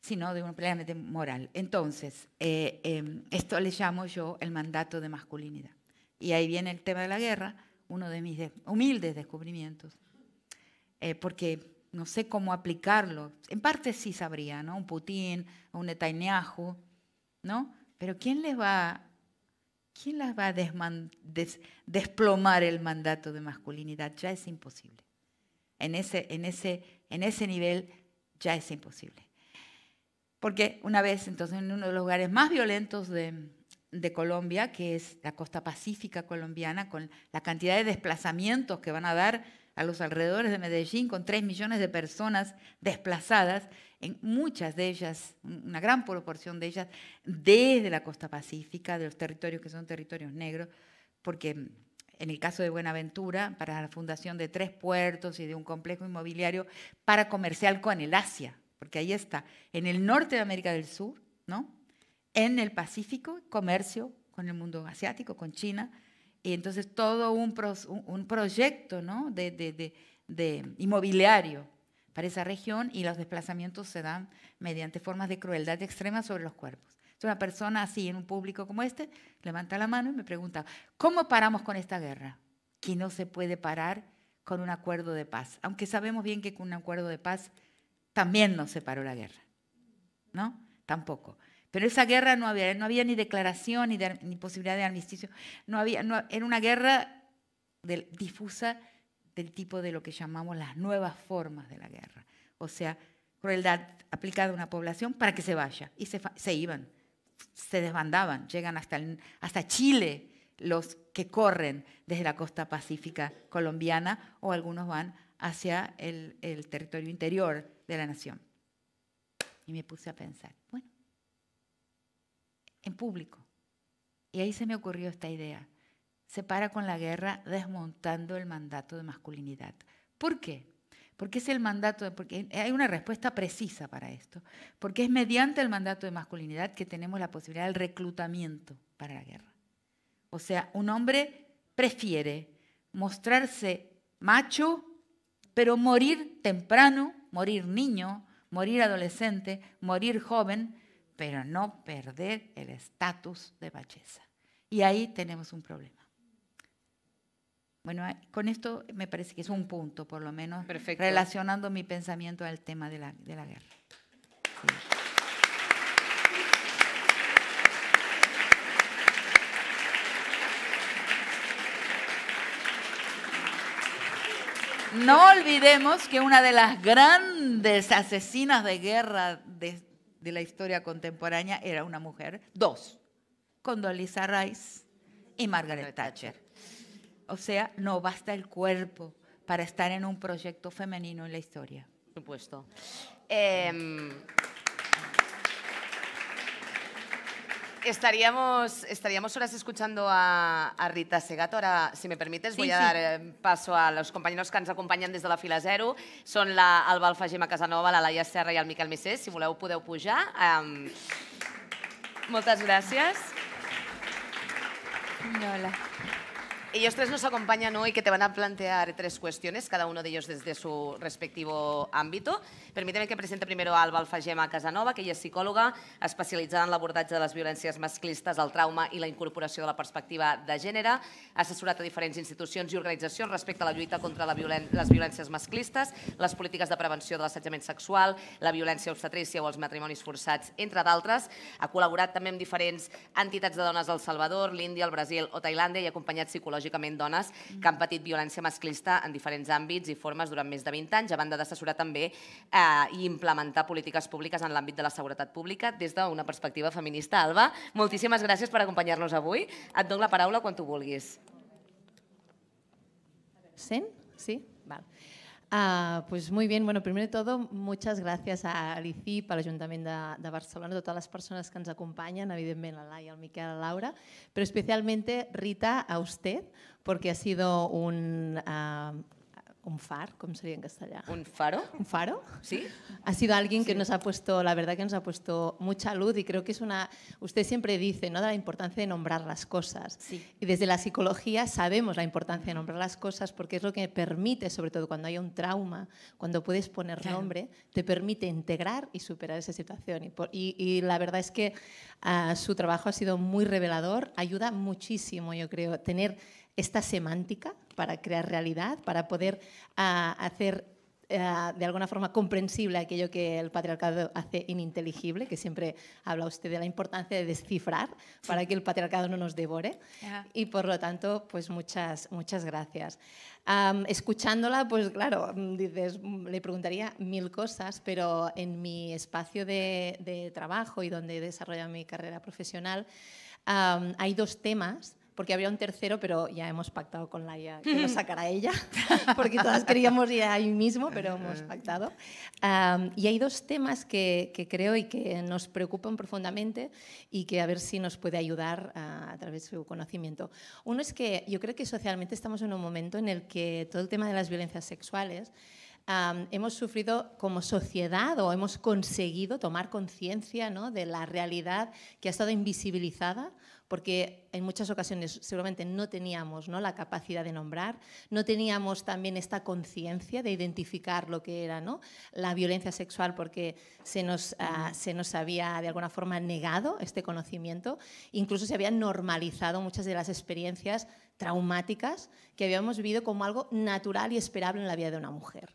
sino de un plenamente moral. Entonces, eh, em, esto le llamo yo el mandato de masculinidad. Y ahí viene el tema de la guerra, uno de mis humildes descubrimientos, eh, porque no sé cómo aplicarlo. En parte sí sabría, ¿no? Un Putin, un Netanyahu, ¿no? Pero ¿quién les va ¿Quién las va a desplomar el mandato de masculinidad? Ya es imposible. En ese, nivel ya es imposible. Porque una vez, entonces, en uno de los lugares más violentos de, Colombia, que es la costa pacífica colombiana, con la cantidad de desplazamientos que van a dar a los alrededores de Medellín, con 3 millones de personas desplazadas, en muchas de ellas, una gran proporción de ellas, desde la costa pacífica, de los territorios que son territorios negros, porque mm, en el caso de Buenaventura, para la fundación de tres puertos y de un complejo inmobiliario para comercial con el Asia, porque ahí está, en el norte de América del Sur, ¿no? En el Pacífico, comercio con el mundo asiático, con China, y entonces todo un, un proyecto, ¿no? de, de, de, de inmobiliario para esa región y los desplazamientos se dan mediante formas de crueldad extrema sobre los cuerpos. Entonces una persona así en un público como este levanta la mano y me pregunta, ¿cómo paramos con esta guerra? Que no se puede parar con un acuerdo de paz, aunque sabemos bien que con un acuerdo de paz también no se paró la guerra, ¿no? Tampoco. Pero esa guerra no había, no había ni declaración ni, posibilidad de armisticio, no había, no, era una guerra difusa del tipo de lo que llamamos las nuevas formas de la guerra. O sea, crueldad aplicada a una población para que se vaya. Y se, iban, se desbandaban, llegan hasta, hasta Chile los que corren desde la costa pacífica colombiana o algunos van hacia el territorio interior de la nación. Y me puse a pensar, bueno, en público. Y ahí se me ocurrió esta idea se para con la guerra desmontando el mandato de masculinidad. ¿Por qué? Porque es el mandato, porque hay una respuesta precisa para esto, porque es mediante el mandato de masculinidad que tenemos la posibilidad del reclutamiento para la guerra. O sea, un hombre prefiere mostrarse macho, pero morir temprano, morir niño, morir adolescente, morir joven, pero no perder el estatus de bacheza. Y ahí tenemos un problema. Bueno, ah, con esto me parece que es un punto, por lo menos, relacionando mi pensamiento al tema de la, guerra. No olvidemos que una de las grandes asesinas de guerra de, de la historia contemporánea era una mujer, dos, Condoleezza Rice y Margaret Thatcher. O sea, no basta el cuerpo para estar en un proyecto femenino en la historia. Por supuesto. Eh, estaríamos, estaríamos horas escuchando a, a Rita Segato. Ahora, si me permites, sí, voy a dar eh, paso a los compañeros que ens acompanyen des de la fila 0. Son la Alba Alfagema Casanova, la Laia Serra i el Miquel Missés. Si voleu, podeu pujar. Um, moltes gràcies. Hola ellos tres nos acompañan hoy que te van a plantear tres cuestiones, cada uno de ellos desde su respectivo ámbito. Permíteme que presente primero a Alba Alfagema Casanova, que ella és psicòloga especialitzada en l'abordatge de les violències masclistes, el trauma i la incorporació de la perspectiva de gènere. Ha assessorat a diferents institucions i organitzacions respecte a la lluita contra la violen les violències masclistes, les polítiques de prevenció de l'assetjament sexual, la violència obstetrícia o els matrimonis forçats, entre d'altres. Ha col·laborat també amb diferents entitats de dones del Salvador, l'Índia, el Brasil o Tailàndia i ha acompanyat psicològicament lògicament dones que han patit violència masclista en diferents àmbits i formes durant més de 20 anys, a banda d'assessorar també eh, i implementar polítiques públiques en l'àmbit de la seguretat pública des d'una perspectiva feminista. Alba, moltíssimes gràcies per acompanyar-nos avui. Et dono la paraula quan tu vulguis. Sent? Sí? Ah, pues muy bien, bueno, primero de todo, muchas gracias a l'ICIP, a l'Ajuntament de, de Barcelona, a totes les persones que ens acompanyen, evidentment a Laia, al Miquel, a Laura, però especialment Rita, a usted, porque ha sido un uh, un far, ¿cómo sería en castellano? ¿Un faro? ¿Un faro? Sí. Ha sido alguien que nos ha puesto, la verdad que nos ha puesto mucha luz y creo que es una, usted siempre dice, ¿no? De la importancia de nombrar las cosas. Sí. Y desde la psicología sabemos la importancia de nombrar las cosas porque es lo que permite, sobre todo cuando hay un trauma, cuando puedes poner nombre, te permite integrar y superar esa situación. Y, la verdad es que ah, su trabajo ha sido muy revelador, ayuda muchísimo, yo creo, tener esta semántica para crear realidad, para poder ah, hacer ah, de alguna forma comprensible aquello que el patriarcado hace ininteligible, que siempre habla usted de la importancia de descifrar para que el patriarcado no nos devore. Y por lo tanto, pues muchas, muchas gracias. escuchándola, pues claro, mm, mm, le preguntaría mil cosas, pero en mi espacio de, trabajo y donde he desarrollado mi carrera profesional, hay dos temas porque habría un tercero, pero ya hemos pactado con la que lo sacará ella, porque todas queríamos ir ahí mismo, pero hemos pactado. y hay dos temas que, creo y que nos preocupan profundamente y que a ver si nos puede ayudar a, través de su conocimiento. Uno es que yo creo que socialmente estamos en un momento en el que todo el tema de las violencias sexuales hemos sufrido como sociedad o hemos conseguido tomar conciencia ¿no? de la realidad que ha estado invisibilizada porque en muchas ocasiones seguramente no teníamos la capacidad de nombrar, no teníamos también esta conciencia de identificar lo que era la violencia sexual porque se nos, ah, se nos había de alguna forma negado este conocimiento, incluso se habían normalizado muchas de las experiencias traumáticas que habíamos vivido como algo natural y esperable en la vida de una mujer.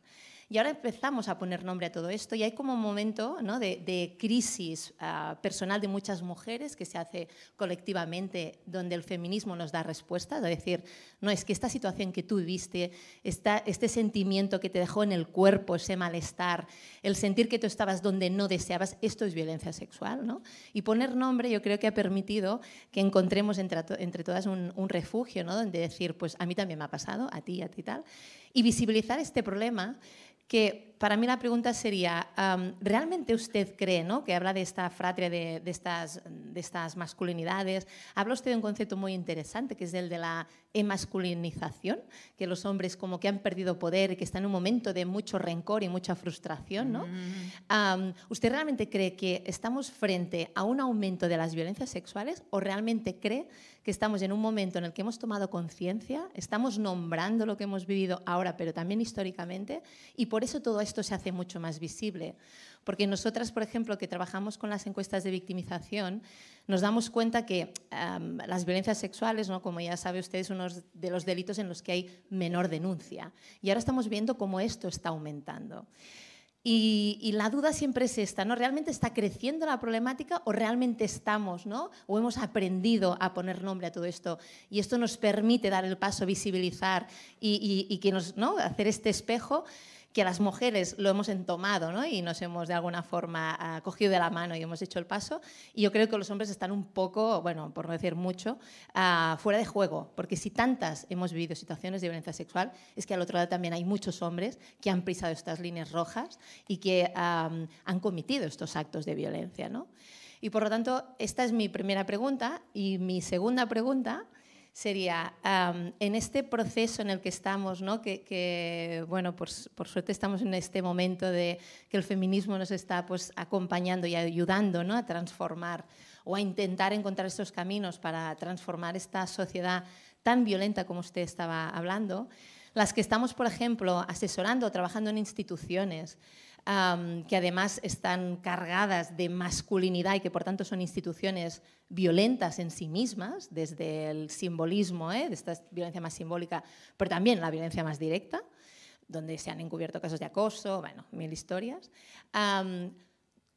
Y ahora empezamos a poner nombre a todo esto y hay como un momento de, crisis ah, personal de muchas mujeres que se hace colectivamente, donde el feminismo nos da respuestas, es decir, no es que esta situación que tú viviste, este sentimiento que te dejó en el cuerpo, ese malestar, el sentir que tú estabas donde no deseabas, esto es violencia sexual. ¿no? Y poner nombre yo creo que ha permitido que encontremos entre, entre todas un, refugio, ¿no? donde decir, pues a mí también me ha pasado, a ti, a ti tal y visibilizar este problema que para mí la pregunta sería, ¿realmente usted cree, ¿no? que habla de esta fratria de, estas, masculinidades, habla usted de un concepto muy interesante que es el de la emasculinización, que los hombres como que han perdido poder y que están en un momento de mucho rencor y mucha frustración? ¿no? Mm. ¿Usted realmente cree que estamos frente a un aumento de las violencias sexuales o realmente cree que estamos en un momento en el que hemos tomado conciencia, estamos nombrando lo que hemos vivido ahora, pero también históricamente, y por eso todo esto se hace mucho más visible. Porque nosotras, por ejemplo, que trabajamos con las encuestas de victimización, nos damos cuenta que las violencias sexuales, ¿no? como ya sabe ustedes, es uno de los delitos en los que hay menor denuncia. Y ahora estamos viendo cómo esto está aumentando. Y, la duda siempre es esta, ¿no? ¿Realmente está creciendo la problemática o realmente estamos, ¿no? O hemos aprendido a poner nombre a todo esto. Y esto nos permite dar el paso, visibilizar y, que nos, ¿no? hacer este espejo que a las mujeres lo hemos entomado ¿no? y nos hemos de alguna forma ah, cogido de la mano y hemos hecho el paso. Y yo creo que los hombres están un poco, bueno, por no decir mucho, ah, fuera de juego, porque si tantas hemos vivido situaciones de violencia sexual, es que al otro lado también hay muchos hombres que han pisado estas líneas rojas y que han cometido estos actos de violencia. ¿no? Y por lo tanto, esta es mi primera pregunta y mi segunda pregunta sería en este proceso en el que estamos, ¿no? que, bueno, por, suerte estamos en este momento de que el feminismo nos está pues, acompañando y ayudando a transformar o a intentar encontrar estos caminos para transformar esta sociedad tan violenta como usted estaba hablando, las que estamos, por ejemplo, asesorando o trabajando en instituciones, que además están cargadas de masculinidad y que por tanto son instituciones violentas en sí mismas, desde el simbolismo, ¿eh? de esta violencia más simbólica, pero también la violencia más directa, donde se han encubierto casos de acoso, bueno, mil historias.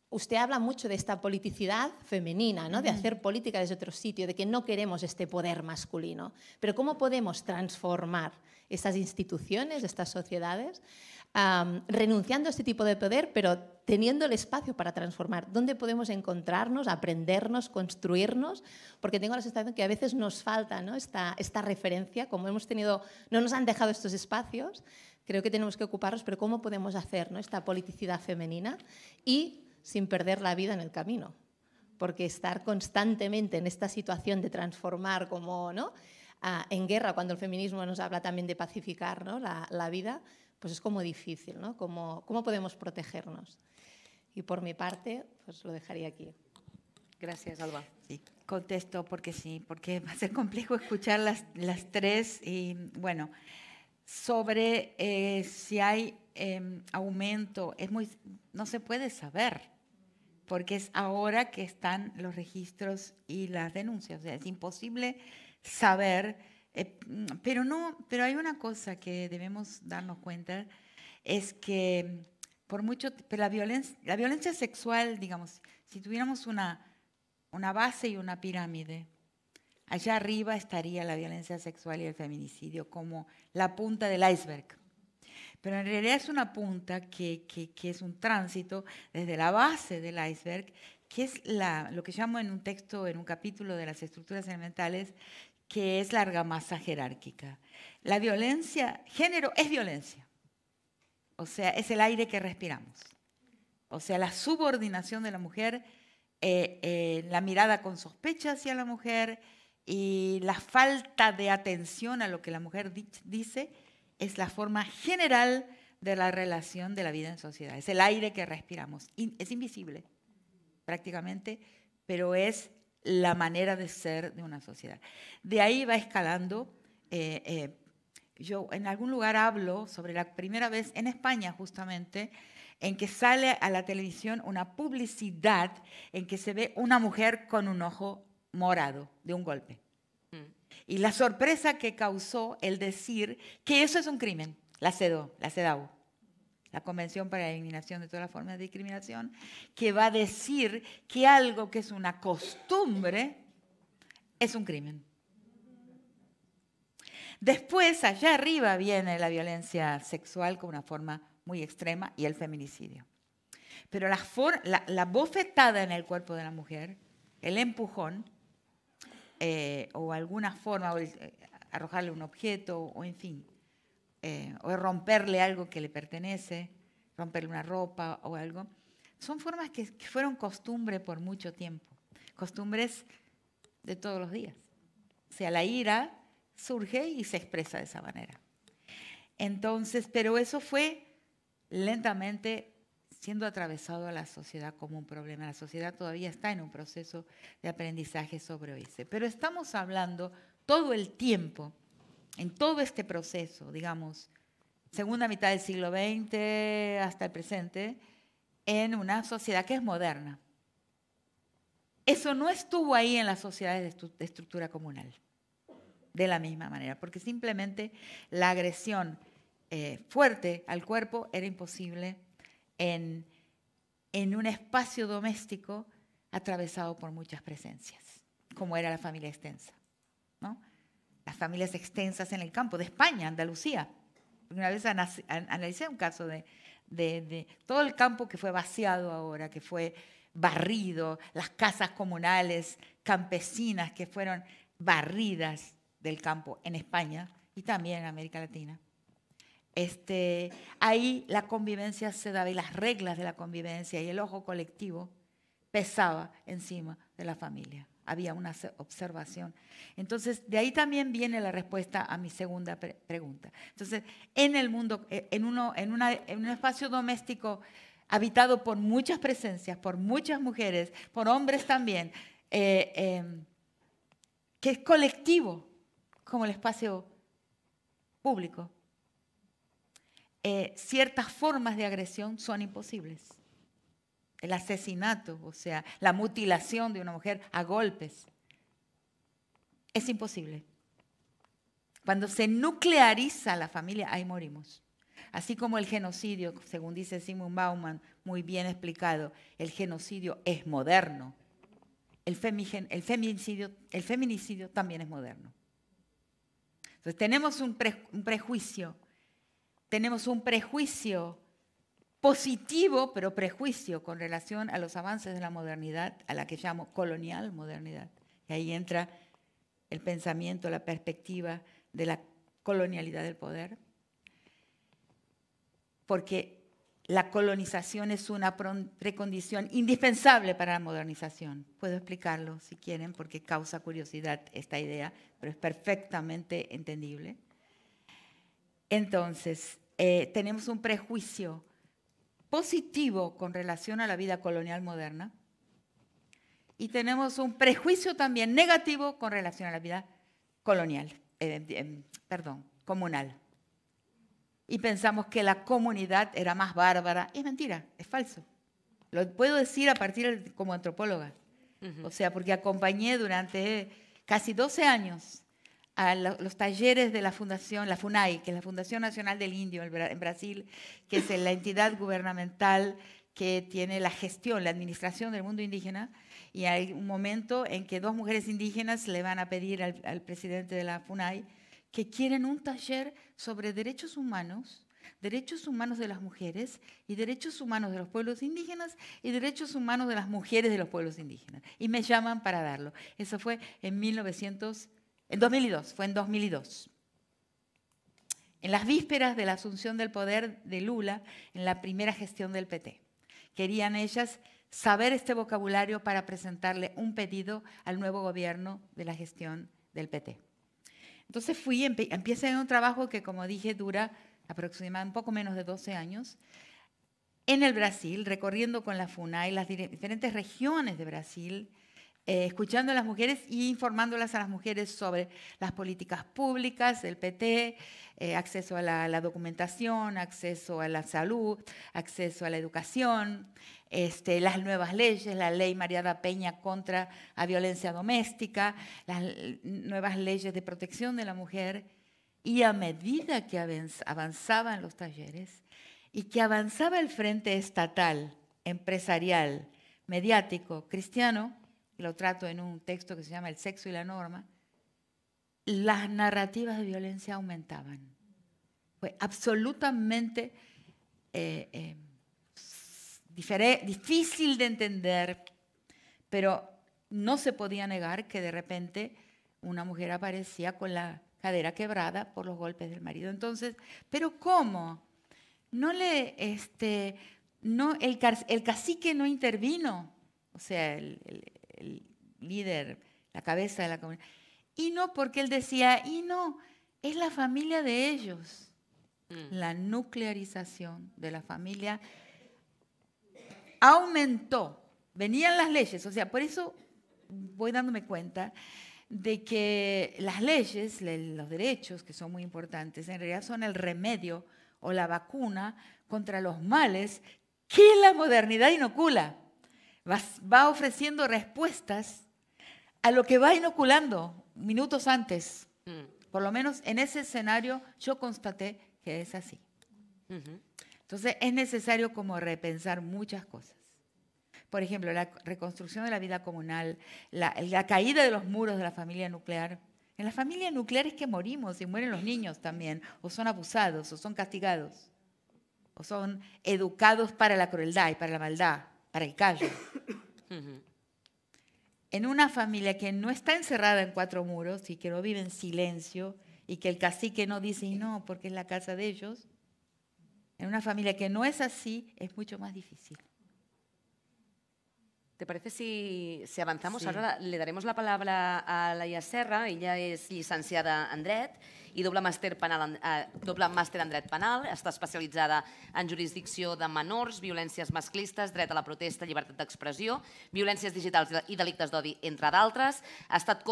usted habla mucho de esta politicidad femenina, ¿no? de hacer política desde otro sitio, de que no queremos este poder masculino. Pero ¿cómo podemos transformar estas instituciones, estas sociedades, renunciando a este tipo de poder, pero teniendo el espacio para transformar. ¿Dónde podemos encontrarnos, aprendernos, construirnos? Porque tengo la sensación que a veces nos falta esta, referencia, como hemos tenido, no nos han dejado estos espacios, creo que tenemos que ocuparnos, pero ¿cómo podemos hacer esta politicidad femenina y sin perder la vida en el camino? Porque estar constantemente en esta situación de transformar como ¿no? en guerra, cuando el feminismo nos habla también de pacificar la, la vida, pues es como difícil, ¿no? ¿Cómo, cómo podemos protegernos? Y por mi parte, pues lo dejaría aquí. Gracias, Alba. Sí. Contesto porque sí, porque va a ser complejo escuchar las, las tres y bueno, sobre eh, si hay em, aumento, es muy, no se puede saber, porque es ahora que están los registros y las denuncias, o sea, es imposible saber eh, mm, pero no, pero hay una cosa que debemos darnos cuenta, es que mm, por mucho, la violencia, la violencia sexual, digamos, si tuviéramos una, una base y una pirámide, allá arriba estaría la violencia sexual y el feminicidio como la punta del iceberg. Pero en realidad es una punta que, que, es un tránsito desde la base del iceberg, que es la, lo que llamo en un texto, en un capítulo de las estructuras elementales, que es la argamasa jerárquica. La violencia, género es violencia. O sea, es el aire que respiramos. O sea, la subordinación de la mujer, eh, eh, la mirada con sospecha hacia la mujer y la falta de atención a lo que la mujer dice es la forma general de la relación de la vida en sociedad. Es el aire que respiramos. Es invisible prácticamente, pero es la manera de ser de una sociedad. De ahí va escalando. Eh, eh, yo en algún lugar hablo sobre la primera vez en España justamente en que sale a la televisión una publicidad en que se ve una mujer con un ojo morado de un golpe. Mm. Y la sorpresa que causó el decir que eso es un crimen, la CEDO, la cedo la Convención para la Eliminación de todas las formas de discriminación, que va a decir que algo que es una costumbre es un crimen. Después, allá arriba viene la violencia sexual con una forma muy extrema y el feminicidio. Pero la, bofetada en el cuerpo de la mujer, el empujón, eh, o alguna forma, eh, arrojarle un objeto, o en fin, eh, o romperle algo que le pertenece, romperle una ropa o algo, son formas que, fueron costumbre por mucho tiempo, costumbres de todos los días. O sea, la ira surge y se expresa de esa manera. Entonces, pero eso fue lentamente siendo atravesado a la sociedad como un problema. La sociedad todavía está en un proceso de aprendizaje sobre ese. Pero estamos hablando todo el tiempo en todo este proceso, digamos, segunda mitad del siglo XX hasta el presente, en una sociedad que es moderna. Eso no estuvo ahí en las sociedades de estructura comunal, de la misma manera, porque simplemente la agresión eh, fuerte al cuerpo era imposible en un espacio doméstico atravesado por muchas presencias, como era la familia extensa las familias extensas en el campo, de España, Andalucía. Una vez analicé un caso de, todo el campo que fue vaciado ahora, que fue barrido, las casas comunales campesinas que fueron barridas del campo en España y también en América Latina. Este, ahí la convivencia se daba y las reglas de la convivencia y el ojo colectivo pesaba encima de la familia había una observación. Entonces, de ahí también viene la respuesta a mi segunda pregunta. Entonces, en el mundo, eh, en, un espacio doméstico habitado por muchas presencias, por muchas mujeres, por hombres también, eh, em, que es colectivo, como el espacio público, eh, ciertas formas de agresión son imposibles el asesinato, o sea, la mutilación de una mujer a golpes. Es imposible. Cuando se nucleariza la familia, ahí morimos. Así como el genocidio, según dice Simon Bauman, muy bien explicado, el genocidio es moderno. El, el, feminicidio, también es moderno. Entonces tenemos un prejuicio, tenemos un prejuicio positivo, pero prejuicio con relación a los avances de la modernidad, a la que llamo colonial modernidad. Y ahí entra el pensamiento, la perspectiva de la colonialidad del poder, porque la colonización es una precondición indispensable para la modernización. Puedo explicarlo si quieren porque causa curiosidad esta idea, pero es perfectamente entendible. Entonces, eh, tenemos un prejuicio positivo con relación a la vida colonial moderna y tenemos un prejuicio también negativo con relación a la vida colonial, eh, em, em, perdón, comunal. Y pensamos que la comunidad era más bárbara. Es mentira, es falso. Lo puedo decir a partir como antropóloga. O sea, porque acompañé durante casi 12 años a los talleres de la Fundación, la FUNAI, que es la Fundación Nacional del Indio en Brasil, que es la entidad gubernamental que tiene la gestión, la administración del mundo indígena, y hay un momento en que dos mujeres indígenas le van a pedir al, presidente de la FUNAI que quieren un taller sobre derechos humanos, derechos humanos de las mujeres y derechos humanos de los pueblos indígenas y derechos humanos de las mujeres de los pueblos indígenas. Y me llaman para darlo. Eso fue en 1900. En 2002, fue en 2002. En las vísperas de la asunción del poder de Lula, en la primera gestión del PT. Querían ellas saber este vocabulario para presentarle un pedido al nuevo gobierno de la gestión del PT. Entonces fui, empecé en un trabajo que, como dije, dura aproximadamente un poco menos de 12 años, en el Brasil, recorriendo con la FUNAI las diferentes regiones de Brasil, eh, escuchando a las mujeres y e informándolas a las mujeres sobre las políticas públicas, el PT, eh, acceso a la, documentación, acceso a la salud, acceso a la educación, este, las nuevas leyes, la ley Mariada Peña contra la violencia doméstica, las nuevas leyes de protección de la mujer. Y a medida que avanzaban los talleres y que avanzaba el frente estatal, empresarial, mediático, cristiano, lo trato en un texto que se llama El sexo y la norma, las narrativas de violencia aumentaban. Fue absolutamente eh, eh, difícil de entender, pero no se podía negar que de repente una mujer aparecía con la cadera quebrada por los golpes del marido. Entonces, ¿pero cómo? No le, este, no, el, el cacique no intervino, o sea, el, el líder, la cabeza de la comunidad. Y no porque él decía, y no, es la familia de ellos. Mm. La nuclearización de la familia aumentó. Venían las leyes, o sea, por eso voy dándome cuenta de que las leyes, los derechos, que son muy importantes, en realidad son el remedio o la vacuna contra los males que la modernidad inocula va ofreciendo respuestas a lo que va inoculando minutos antes. Mm. Por lo menos en ese escenario yo constaté que es así. Entonces es necesario como repensar muchas cosas. Por ejemplo, la reconstrucción de la vida comunal, la, la caída de los muros de la familia nuclear. En la familia nuclear es que morimos y mueren los niños también, o son abusados, o son castigados, o son educados para la crueldad y para la maldad para el callo. en una familia que no está encerrada en cuatro muros y que no vive en silencio y que el cacique no dice y no porque es la casa de ellos, en una familia que no es así es mucho más difícil. ¿Te parece si, avanzamos? Ahora le daremos la palabra a Laia Serra, ella es licenciada Andret, i doble màster, penal eh, doble màster en dret penal. Està especialitzada en jurisdicció de menors, violències masclistes, dret a la protesta, llibertat d'expressió, violències digitals i delictes d'odi, entre d'altres. Ha estat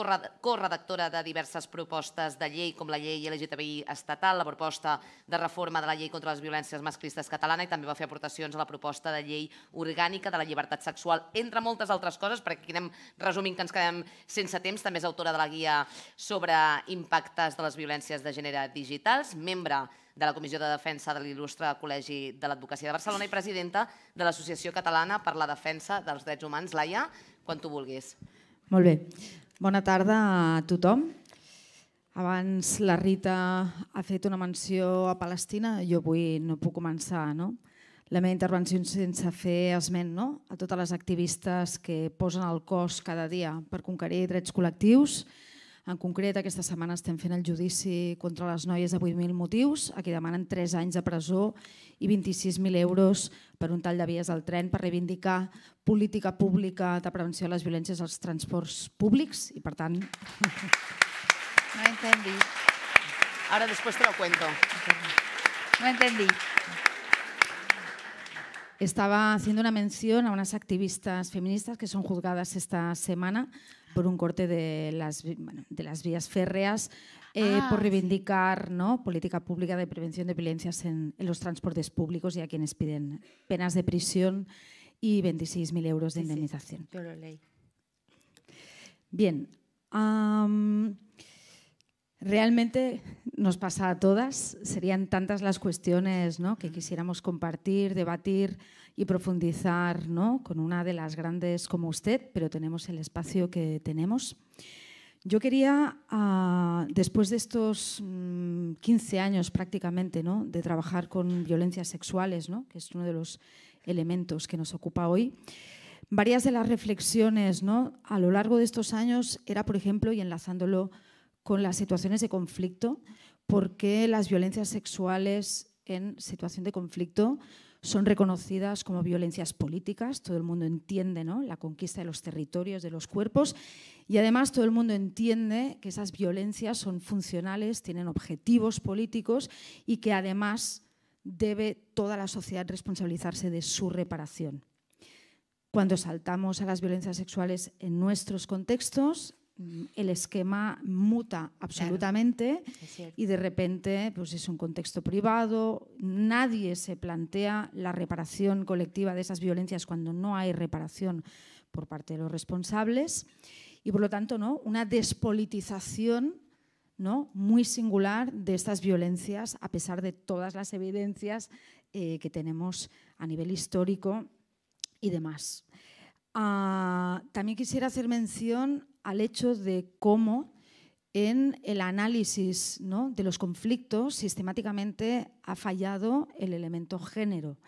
corredactora de diverses propostes de llei, com la llei LGTBI estatal, la proposta de reforma de la llei contra les violències masclistes catalana i també va fer aportacions a la proposta de llei orgànica de la llibertat sexual, entre moltes altres coses, perquè aquí anem resumint que ens quedem sense temps. També és autora de la guia sobre impactes de les violències Ciències de Gènere Digitals, membre de la Comissió de Defensa de l'Il·lustre Col·legi de l'Advocacia de Barcelona i presidenta de l'Associació Catalana per la Defensa dels Drets Humans, l'AIA, quan tu vulguis. Molt bé. Bona tarda a tothom. Abans la Rita ha fet una menció a Palestina, jo avui no puc començar no? la meva intervenció sense fer esment no? a totes les activistes que posen el cos cada dia per conquerir drets col·lectius, en concret, aquesta setmana estem fent el judici contra les noies de 8.000 motius, a qui demanen 3 anys de presó i 26.000 euros per un tall de vies al tren per reivindicar política pública de prevenció de les violències als transports públics i per tant... No entendí. Ara després te lo cuento. No entendí. Estaba haciendo una mención a unas activistas feministas que son juzgadas esta semana por un corte de las, de las vías férreas, eh, ah, por reivindicar política pública de prevención de violencias en, los transportes públicos y a quienes piden penas de prisión y 26.000 euros de indemnización. Bien. Realmente nos pasa a todas, serían tantas las cuestiones que quisiéramos compartir, debatir y profundizar ¿no? con una de las grandes como usted, pero tenemos el espacio que tenemos. Yo quería, ah, después de estos 15 mm, años prácticamente ¿no? de trabajar con violencias sexuales, que es uno de los elementos que nos ocupa hoy, varias de las reflexiones ¿no? a lo largo de estos años era, por ejemplo, y enlazándolo con las situaciones de conflicto, por qué las violencias sexuales en situación de conflicto son reconocidas como violencias políticas, todo el mundo entiende la conquista de los territorios, de los cuerpos, y además todo el mundo entiende que esas violencias son funcionales, tienen objetivos políticos y que además debe toda la sociedad responsabilizarse de su reparación. Cuando saltamos a las violencias sexuales en nuestros contextos, Mm, el esquema muta absolutamente y de repente pues es un contexto privado, nadie se plantea la reparación colectiva de esas violencias cuando no hay reparación por parte de los responsables y por lo tanto no una despolitización ¿no? muy singular de estas violencias a pesar de todas las evidencias eh, que tenemos a nivel histórico y demás. Ah, también quisiera hacer mención al hecho de cómo en el análisis de los conflictos sistemáticamente ha fallado el elemento género,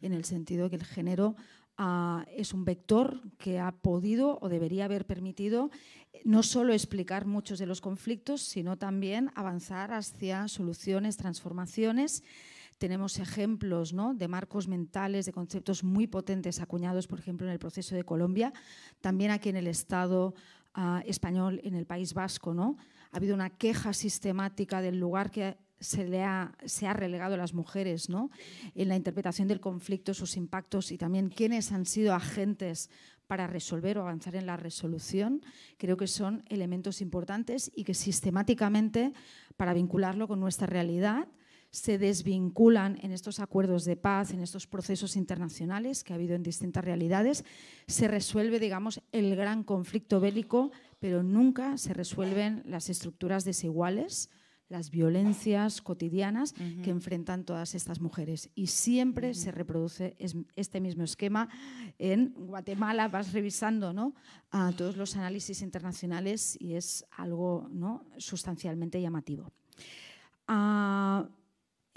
en el sentido que el género ah, es un vector que ha podido o debería haber permitido eh, no solo explicar muchos de los conflictos, sino también avanzar hacia soluciones, transformaciones. Tenemos ejemplos de marcos mentales, de conceptos muy potentes acuñados, por ejemplo, en el proceso de Colombia, también aquí en el Estado Ah, español en el País Vasco. ¿no? Ha habido una queja sistemática del lugar que se, ha, se ha relegado a las mujeres ¿no? en la interpretación del conflicto, sus impactos y también quiénes han sido agentes para resolver o avanzar en la resolución, creo que son elementos importantes y que sistemáticamente, para vincularlo con nuestra realidad, se desvinculan en estos acuerdos de paz, en estos procesos internacionales que ha habido en distintas realidades, se resuelve, digamos, el gran conflicto bélico, pero nunca se resuelven las estructuras desiguales, las violencias cotidianas que enfrentan todas estas mujeres. Y siempre se reproduce este mismo esquema. En Guatemala vas revisando ¿no? a todos los análisis internacionales y es algo ¿no? sustancialmente llamativo. Ah,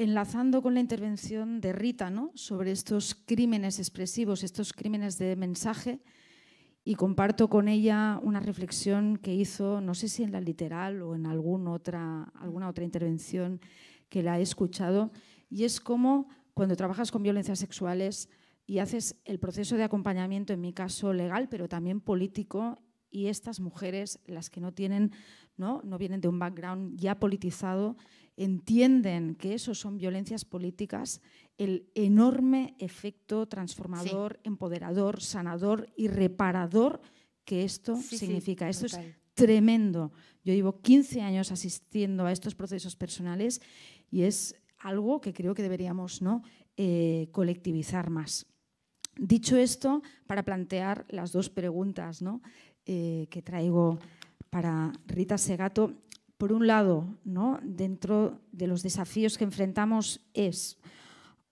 enlazando con la intervención de Rita ¿no? sobre estos crímenes expresivos, estos crímenes de mensaje, y comparto con ella una reflexión que hizo, no sé si en la literal o en alguna otra, intervención que la he escuchado, y es como cuando trabajas con violencias sexuales y haces el proceso de acompañamiento, en mi caso legal, pero también político, y estas mujeres, las que no tienen, no, no vienen de un background ya politizado, entienden que eso son violencias políticas, el enorme efecto transformador, empoderador, sanador y reparador que esto significa. esto es tremendo. Yo llevo 15 años asistiendo a estos procesos personales y es algo que creo que deberíamos ¿no? Eh, colectivizar más. Dicho esto, para plantear las dos preguntas ¿no? Eh, que traigo para Rita Segato, por un lado, ¿no? dentro de los desafíos que enfrentamos es,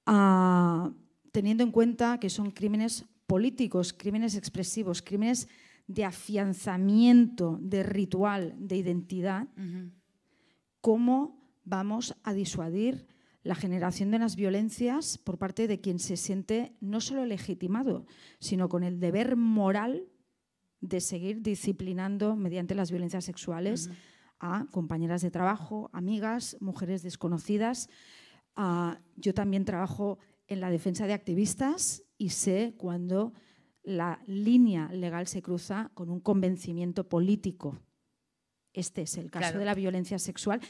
ah, teniendo en cuenta que son crímenes políticos, crímenes expresivos, crímenes de afianzamiento, de ritual, de identidad, ¿cómo vamos a disuadir la generación de las violencias por parte de quien se siente no solo legitimado, sino con el deber moral de seguir disciplinando mediante las violencias sexuales? a compañeras de trabajo, amigas, mujeres desconocidas. Ah, yo también trabajo en la defensa de activistas y sé cuando la línea legal se cruza con un convencimiento político. Este es el caso de la violencia sexual.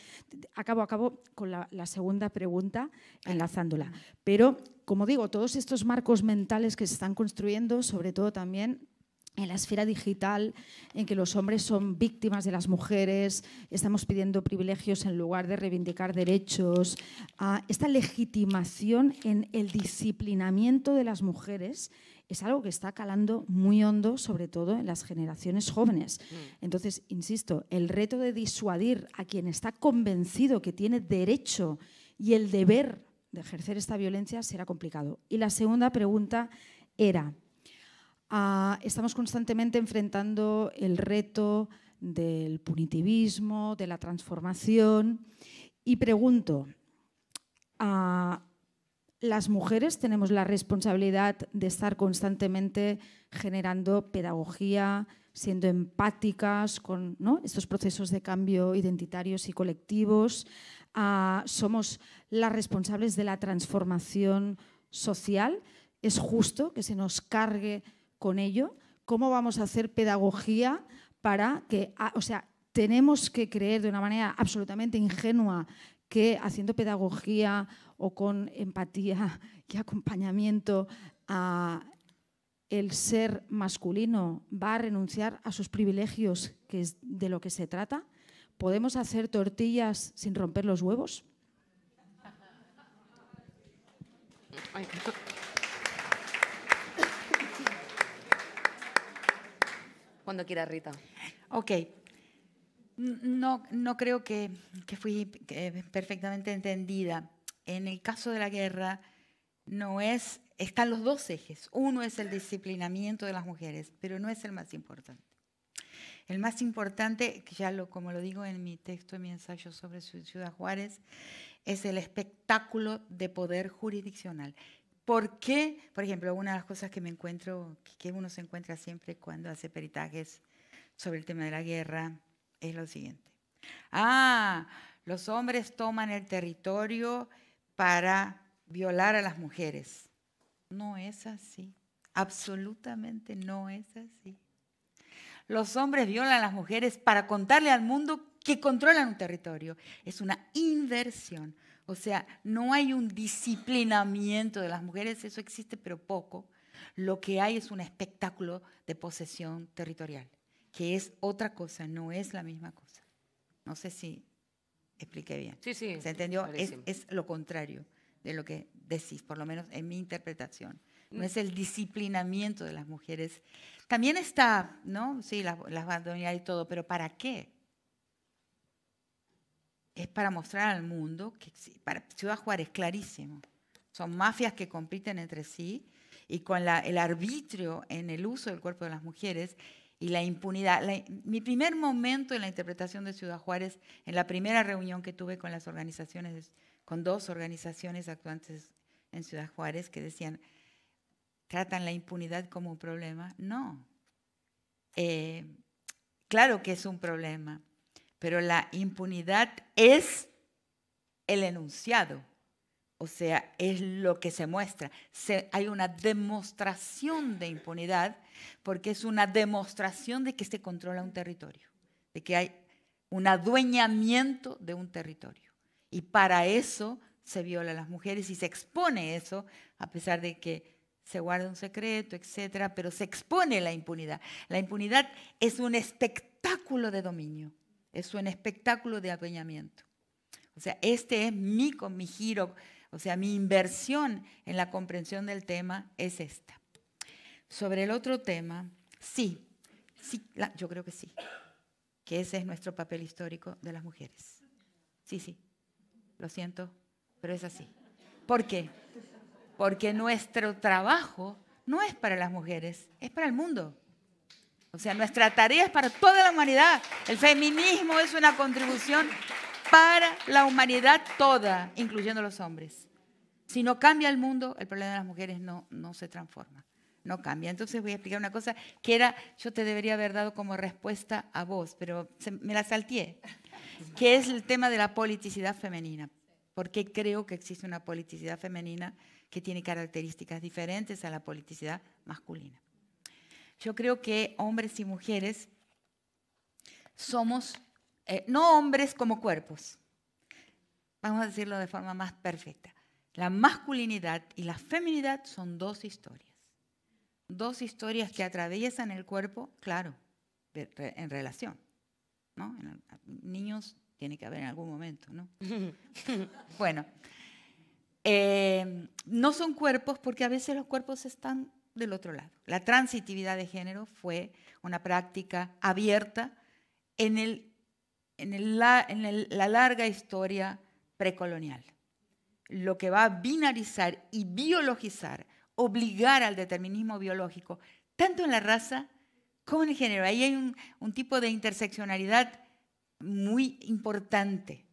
Acabo, acabo con la segunda pregunta, enlazándola. Pero, como digo, todos estos marcos mentales que se están construyendo, sobre todo también en la esfera digital, en que los hombres son víctimas de las mujeres, estamos pidiendo privilegios en lugar de reivindicar derechos, ah, esta legitimación en el disciplinamiento de las mujeres es algo que está calando muy hondo, sobre todo en las generaciones jóvenes. Mm. Entonces, insisto, el reto de disuadir a quien está convencido que tiene derecho y el deber de ejercer esta violencia será complicado. Y la segunda pregunta era, estamos constantemente enfrentando el reto del punitivismo, de la transformación. Y pregunto, ¿las mujeres tenemos la responsabilidad de estar constantemente generando pedagogía, siendo empáticas con estos procesos de cambio identitarios y colectivos? ¿Somos las responsables de la transformación social? ¿Es justo que se nos cargue? con ello, cómo vamos a hacer pedagogía para que, ah, o sea, tenemos que creer de una manera absolutamente ingenua que haciendo pedagogía o con empatía y acompañamiento a ah, el ser masculino va a renunciar a sus privilegios, que es de lo que se trata. ¿Podemos hacer tortillas sin romper los huevos? Cuando quiera, Rita. Ok. No, no creo que, que fui perfectamente entendida. En el caso de la guerra, no es, están los dos ejes. Uno es el disciplinamiento de las mujeres, pero no es el más importante. El más importante, ya lo, como lo digo en mi texto, en mi ensayo sobre Ciudad Juárez, es el espectáculo de poder jurisdiccional. ¿Por qué? Por ejemplo, una de las cosas que me encuentro, que uno se encuentra siempre cuando hace peritajes sobre el tema de la guerra, es lo siguiente. Ah, los hombres toman el territorio para violar a las mujeres. No es así. Absolutamente no es así. Los hombres violan a las mujeres para contarle al mundo que controlan un territorio. Es una inversión. O sea, no hay un disciplinamiento de las mujeres, eso existe pero poco. Lo que hay es un espectáculo de posesión territorial, que es otra cosa, no es la misma cosa. No sé si expliqué bien. Sí, sí. ¿Se entendió? Es, lo contrario de lo que decís, por lo menos en mi interpretación. No mm. es el disciplinamiento de las mujeres. También está, ¿no? Sí, la la y todo, pero ¿para qué? es para mostrar al mundo que para Ciudad Juárez, clarísimo, son mafias que compiten entre sí y con el arbitrio en el uso del cuerpo de las mujeres y la impunidad. mi primer momento en la interpretación de Ciudad Juárez, en la primera reunión que tuve con las organizaciones, con dos organizaciones actuantes en Ciudad Juárez que decían, tratan la impunidad como un problema. No. Eh, claro que es un problema pero la impunidad es el enunciado, o sea, es lo que se muestra. hay una demostración de impunidad porque es una demostración de que se controla un territorio, de que hay un adueñamiento de un territorio. Y para eso se viola las mujeres y se expone eso, a pesar de que se guarda un secreto, etcétera, pero se expone la impunidad. La impunidad es un espectáculo de dominio es un espectáculo de adueñamiento. O sea, este es mi, con mi giro, o sea, mi inversión en la comprensión del tema es esta. Sobre el otro tema, sí, sí, yo creo que sí, que ese es nuestro papel histórico de las mujeres. Sí, sí, lo siento, pero es así. ¿Por qué? Porque nuestro trabajo no es para las mujeres, es para el mundo. O sea, nuestra tarea es para toda la humanidad. El feminismo es una contribución para la humanidad toda, incluyendo los hombres. Si no cambia el mundo, el problema de las mujeres no, no se transforma, no cambia. Entonces voy a explicar una cosa que era, yo te debería haber dado como respuesta a vos, pero me la salteé, que es el tema de la politicidad femenina, porque creo que existe una politicidad femenina que tiene características diferentes a la politicidad masculina. Yo creo que hombres y mujeres somos, eh, no hombres como cuerpos, vamos a decirlo de forma más perfecta. La masculinidad y la feminidad son dos historias. Dos historias que atraviesan el cuerpo, claro, en relación. ¿no? niños tiene que haber en algún momento, ¿no? bueno, eh, no son cuerpos porque a veces los cuerpos están del otro lado. La transitividad de género fue una práctica abierta en, el, en, el, en la larga historia precolonial. Lo que va a binarizar y biologizar, obligar al determinismo biológico, tanto en la raza como en el género. Ahí hay un, un tipo de interseccionalidad muy importante.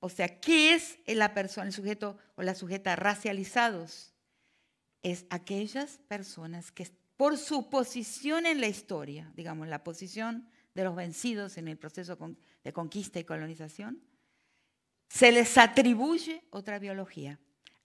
O sea, ¿qué es la persona, el sujeto o la sujeta racializados? es aquellas personas que por su posición en la historia, digamos, la posición de los vencidos en el proceso de conquista y colonización, se les atribuye otra biología.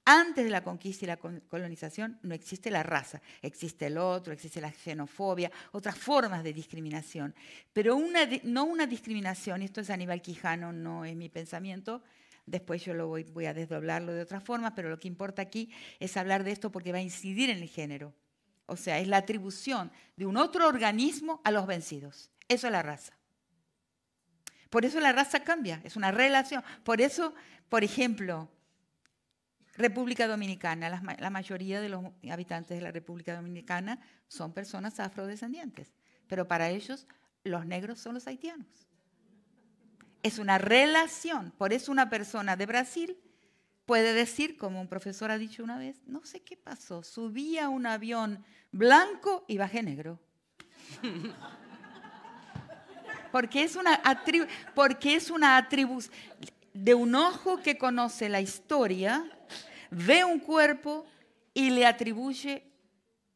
Antes de la conquista y la colonización no existe la raza, existe el otro, existe la xenofobia, otras formas de discriminación, pero no una discriminación, esto es Aníbal Quijano, no es mi pensamiento, Después yo lo voy, a desdoblarlo de otra forma, pero lo que importa aquí es hablar de esto porque va a incidir en el género. O sea, es la atribución de un otro organismo a los vencidos. Eso es la raza. Por eso la raza cambia, es una relación. Por eso, por ejemplo, República Dominicana, la, mayoría de los habitantes de la República Dominicana son personas afrodescendientes, pero para ellos los negros son los haitianos. Es una relación. Por eso una persona de Brasil puede decir, como un profesor ha dicho una vez, no sé qué pasó, subía un avión blanco y bajé negro. porque es una porque es una atribución de un ojo que conoce la historia, ve un cuerpo y le atribuye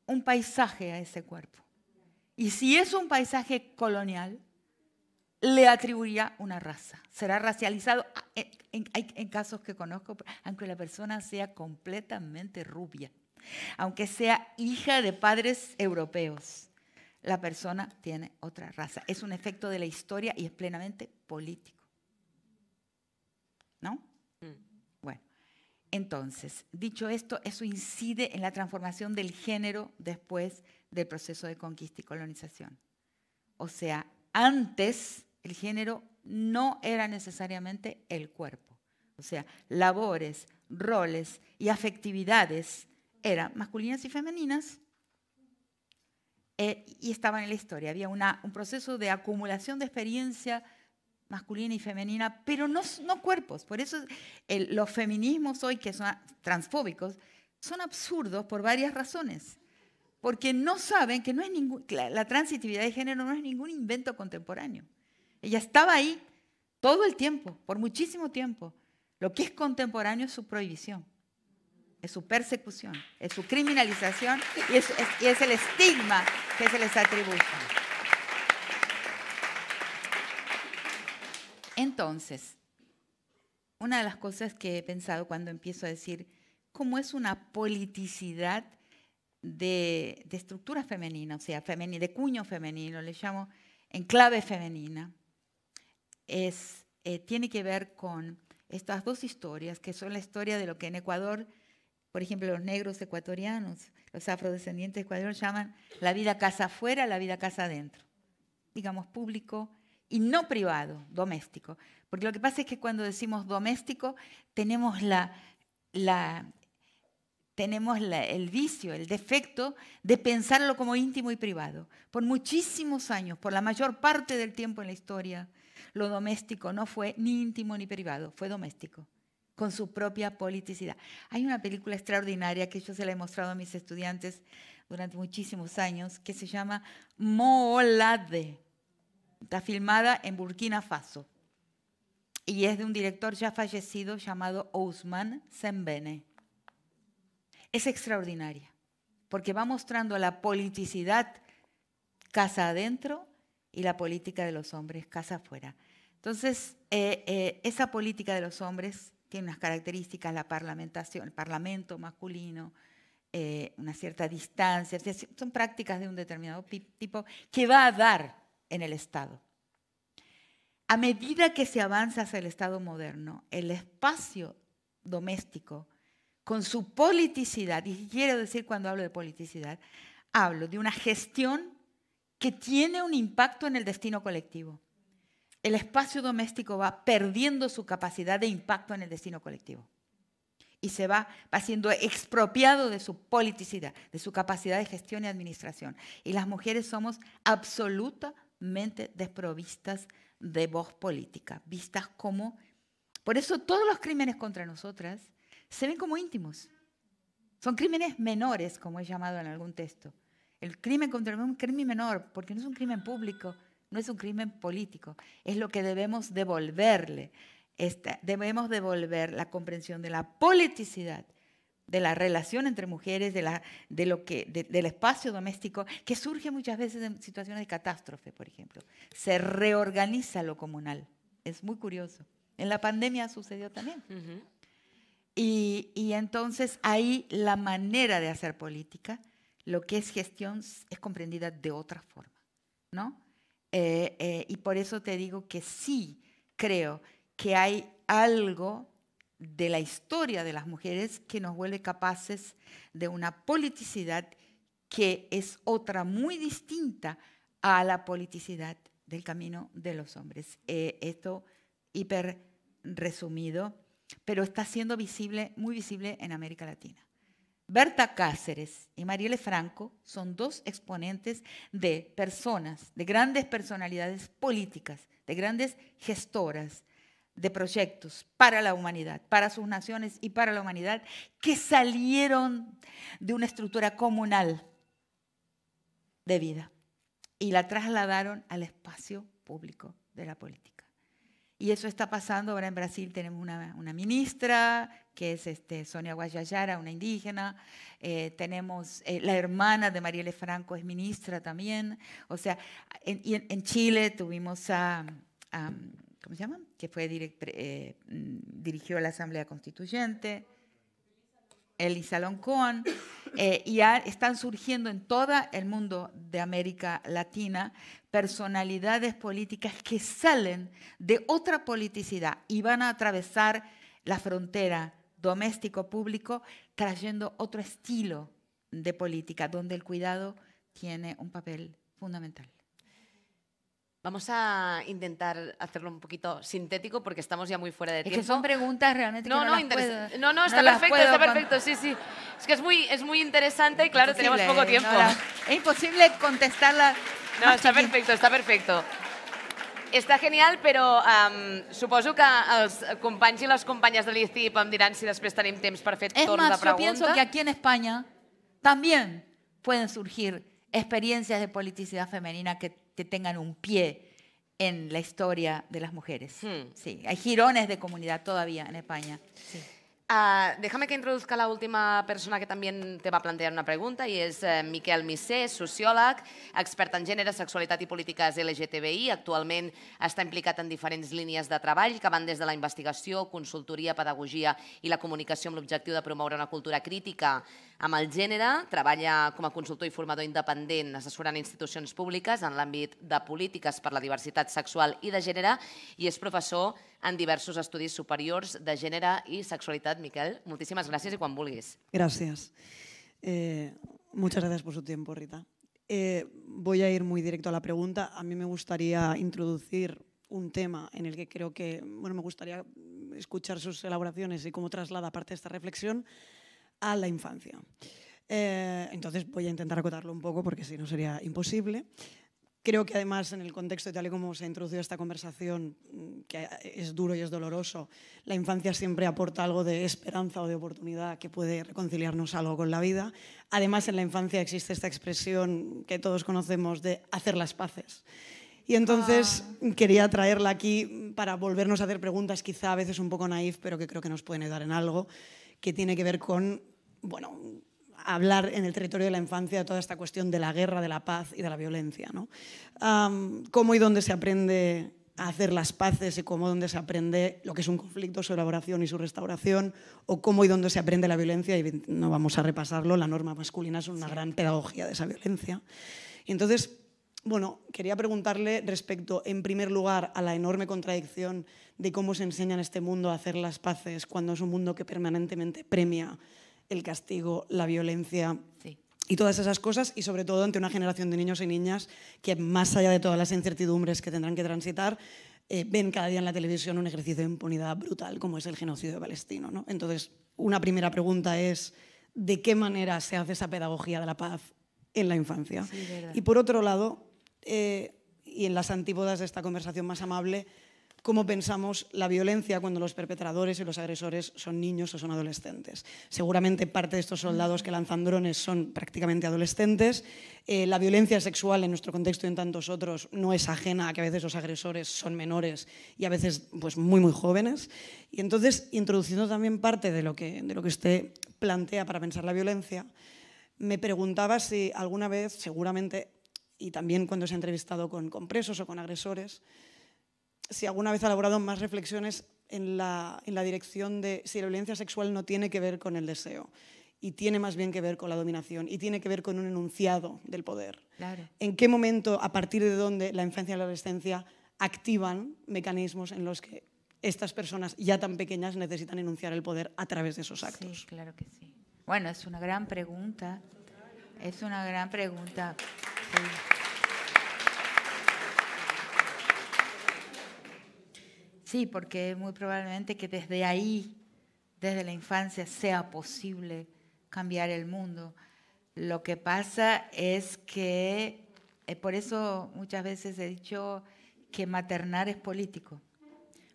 un paisaje a ese cuerpo. Y si es un paisaje colonial, le atribuía una raza. Será racializado ah, en, en, casos que conozco, aunque la persona sea completamente rubia, aunque sea hija de padres europeos, la persona tiene otra raza. Es un efecto de la historia y es plenamente político. ¿No? Mm. Bueno, entonces, dicho esto, eso incide en la transformación del género después del proceso de conquista y colonización. O sea, antes el género no era necesariamente el cuerpo. O sea, labores, roles y afectividades eran masculinas y femeninas eh, y estaban en la historia. Había un proceso de acumulación de experiencia masculina y femenina, pero no, cuerpos. Por eso los feminismos hoy, que son transfóbicos, son absurdos por varias razones. Porque no saben que no es la transitividad de género no es ningún invento contemporáneo. Ella estaba ahí todo el tiempo, por muchísimo tiempo. Lo que es contemporáneo es su prohibición, es su persecución, es su criminalización y es, el estigma que se les atribuye. Entonces, una de las cosas que he pensado cuando empiezo a decir cómo es una politicidad de, estructura femenina, o sea, de cuño femenino, le llamo enclave femenina, es, eh, tiene que ver con estas dos historias, que son la historia de lo que en Ecuador, por ejemplo, los negros ecuatorianos, los afrodescendientes ecuatorianos llaman la vida casa afuera, la vida casa adentro, digamos público y no privado, doméstico. Porque lo que pasa es que cuando decimos doméstico, tenemos tenemos el vicio, el defecto de pensarlo como íntimo y privado. Por muchísimos años, por la mayor parte del tiempo en la historia lo doméstico no fue ni íntimo ni privado, fue doméstico, con su propia politicidad. Hay una película extraordinaria que yo se la he mostrado a mis estudiantes durante muchísimos años, que se llama Moolade. Está filmada en Burkina Faso y es de un director ya fallecido llamado Ousmane Sembene. Es extraordinaria porque va mostrando la politicidad casa adentro y la política de los hombres casa afuera. Entonces, eh, eh, esa política de los hombres tiene unas características, la parlamentación, el parlamento masculino, eh, una cierta distancia, son prácticas de un determinado tipo que va a dar en el Estado. A medida que se avanza hacia el Estado moderno, el espacio doméstico, con su politicidad, y quiero decir cuando hablo de politicidad, hablo de una gestión que tiene un impacto en el destino colectivo. El espacio doméstico va perdiendo su capacidad de impacto en el destino colectivo y se va, va siendo expropiado de su politicidad, de su capacidad de gestión y administración. Y las mujeres somos absolutamente desprovistas de voz política, vistas como... Por eso todos los crímenes contra nosotras se ven como íntimos. Son crímenes menores, como he llamado en algún texto. El crimen contra el mundo es un crimen menor, porque no es un crimen público, no es un crimen político. Es lo que debemos devolverle. Este, debemos devolver la comprensión de la politicidad de la relación entre mujeres, de la, de lo que, del espacio doméstico, que surge muchas veces en situaciones de catástrofe, por ejemplo. Se reorganiza lo comunal. Es muy curioso. En la pandemia sucedió también. y, y, entonces ahí la manera de hacer política lo que es gestión es comprendida de otra forma, ¿no? Eh, eh, y por eso te digo que sí creo que hay algo de la historia de las mujeres que nos vuelve capaces de una politicidad que es otra muy distinta a la politicidad del camino de los hombres. Eh, esto hiper resumido, pero está siendo visible, muy visible en América Latina. Berta Cáceres y Marielle Franco son dos exponentes de personas, de grandes personalidades políticas, de grandes gestoras de proyectos para la humanidad, para sus naciones y para la humanidad, que salieron de una estructura comunal de vida y la trasladaron al espacio público de la política. Y eso está pasando ahora en Brasil. Tenemos una, ministra que es este, Sonia Guayayara, una indígena. Eh, tenemos eh, la hermana de Marielle Franco, es ministra también. O sea, en, Chile tuvimos a, ¿cómo se llama? Que fue eh, mm, dirigió la Asamblea Constituyente. Elisa Loncón, y están surgiendo en todo el mundo de América Latina personalidades políticas que salen de otra politicidad y van a atravesar la frontera doméstico-público trayendo otro estilo de política donde el cuidado tiene un papel fundamental. Vamos a intentar hacerlo un poquito sintético porque estamos ya muy fuera de tiempo. Es que son preguntas realmente no, que no, no, no, está perfecto, está perfecto, sí, sí. Es que es muy, es muy interesante y claro, tenemos poco ¿eh? tiempo. es imposible contestarla no, está perfecto, está perfecto. está genial, pero um, supongo que els companys y les companyes de l'ICIP em si las tenim temps per fer torn yo pienso que aquí en España también pueden surgir experiencias de politicidad femenina que, tengan un pie en la historia de las mujeres. Hmm. Sí, hay girones de comunidad todavía en España. Sí. Uh, déjame que introduzca la última persona que también te va a plantear una pregunta y es uh, Miquel Missé, sociòleg, expert en gènere, sexualitat i polítiques LGTBI. Actualment està implicat en diferents línies de treball que van des de la investigació, consultoria, pedagogia i la comunicació amb l'objectiu de promoure una cultura crítica amb el gènere, treballa com a consultor i formador independent assessorant institucions públiques en l'àmbit de polítiques per la diversitat sexual i de gènere i és professor en diversos estudis superiors de gènere i sexualitat. Miquel, moltíssimes gràcies i quan vulguis. Gràcies. Eh, muchas gracias por su tiempo, Rita. Eh, voy a ir muy directo a la pregunta. A mí me gustaría introducir un tema en el que creo que, bueno, me gustaría escuchar sus elaboraciones y cómo traslada parte de esta reflexión. a la infancia. Eh, entonces voy a intentar acotarlo un poco porque si no sería imposible. Creo que además en el contexto y tal y como se ha introducido esta conversación, mm, que es duro y es doloroso, la infancia siempre aporta algo de esperanza o de oportunidad que puede reconciliarnos algo con la vida. Además en la infancia existe esta expresión que todos conocemos de hacer las paces. Y entonces ah. quería traerla aquí para volvernos a hacer preguntas quizá a veces un poco naif, pero que creo que nos pueden ayudar en algo que tiene que ver con, bueno, hablar en el territorio de la infancia de toda esta cuestión de la guerra, de la paz y de la violencia. ¿no? cómo y dónde se aprende a hacer las paces y cómo y dónde se aprende lo que es un conflicto, su elaboración y su restauración, o cómo y dónde se aprende la violencia, y no vamos a repasarlo, la norma masculina es una gran pedagogía de esa violencia. Y entonces, bueno, quería preguntarle respecto, en primer lugar, a la enorme contradicción de cómo se enseña en este mundo a hacer las paces cuando es un mundo que permanentemente premia el castigo, la violencia. y todas esas cosas, y sobre todo ante una generación de niños y niñas que, más allá de todas las incertidumbres que tendrán que transitar, eh, ven cada día en la televisión un ejercicio de impunidad brutal como es el genocidio palestino. ¿no? Entonces, una primera pregunta es, ¿de qué manera se hace esa pedagogía de la paz en la infancia? y por otro lado, eh, y en las antípodas de esta conversación más amable, cómo pensamos la violencia cuando los perpetradores y los agresores son niños o son adolescentes. Seguramente parte de estos soldados que lanzan drones son prácticamente adolescentes. Eh, la violencia sexual en nuestro contexto y en tantos otros no es ajena a que a veces los agresores son menores y a veces pues, muy, muy jóvenes. Y entonces, introduciendo también parte de lo que, de lo que usted plantea para pensar la violencia, me preguntaba si alguna vez, seguramente y también cuando se ha entrevistado con, presos o con agresores, si alguna vez ha elaborado más reflexiones en la, en la, dirección de si la violencia sexual no tiene que ver con el deseo y tiene más bien que ver con la dominación y tiene que ver con un enunciado del poder. Claro. ¿En qué momento, a partir de dónde la infancia y la adolescencia activan mecanismos en los que estas personas ya tan pequeñas necesitan enunciar el poder a través de esos actos? Sí, claro que sí. Bueno, es una gran pregunta. Es una gran pregunta. Sí. porque muy probablemente que desde ahí, desde la infancia, sea posible cambiar el mundo. Lo que pasa es que, eh, por eso muchas veces he dicho que maternar es político,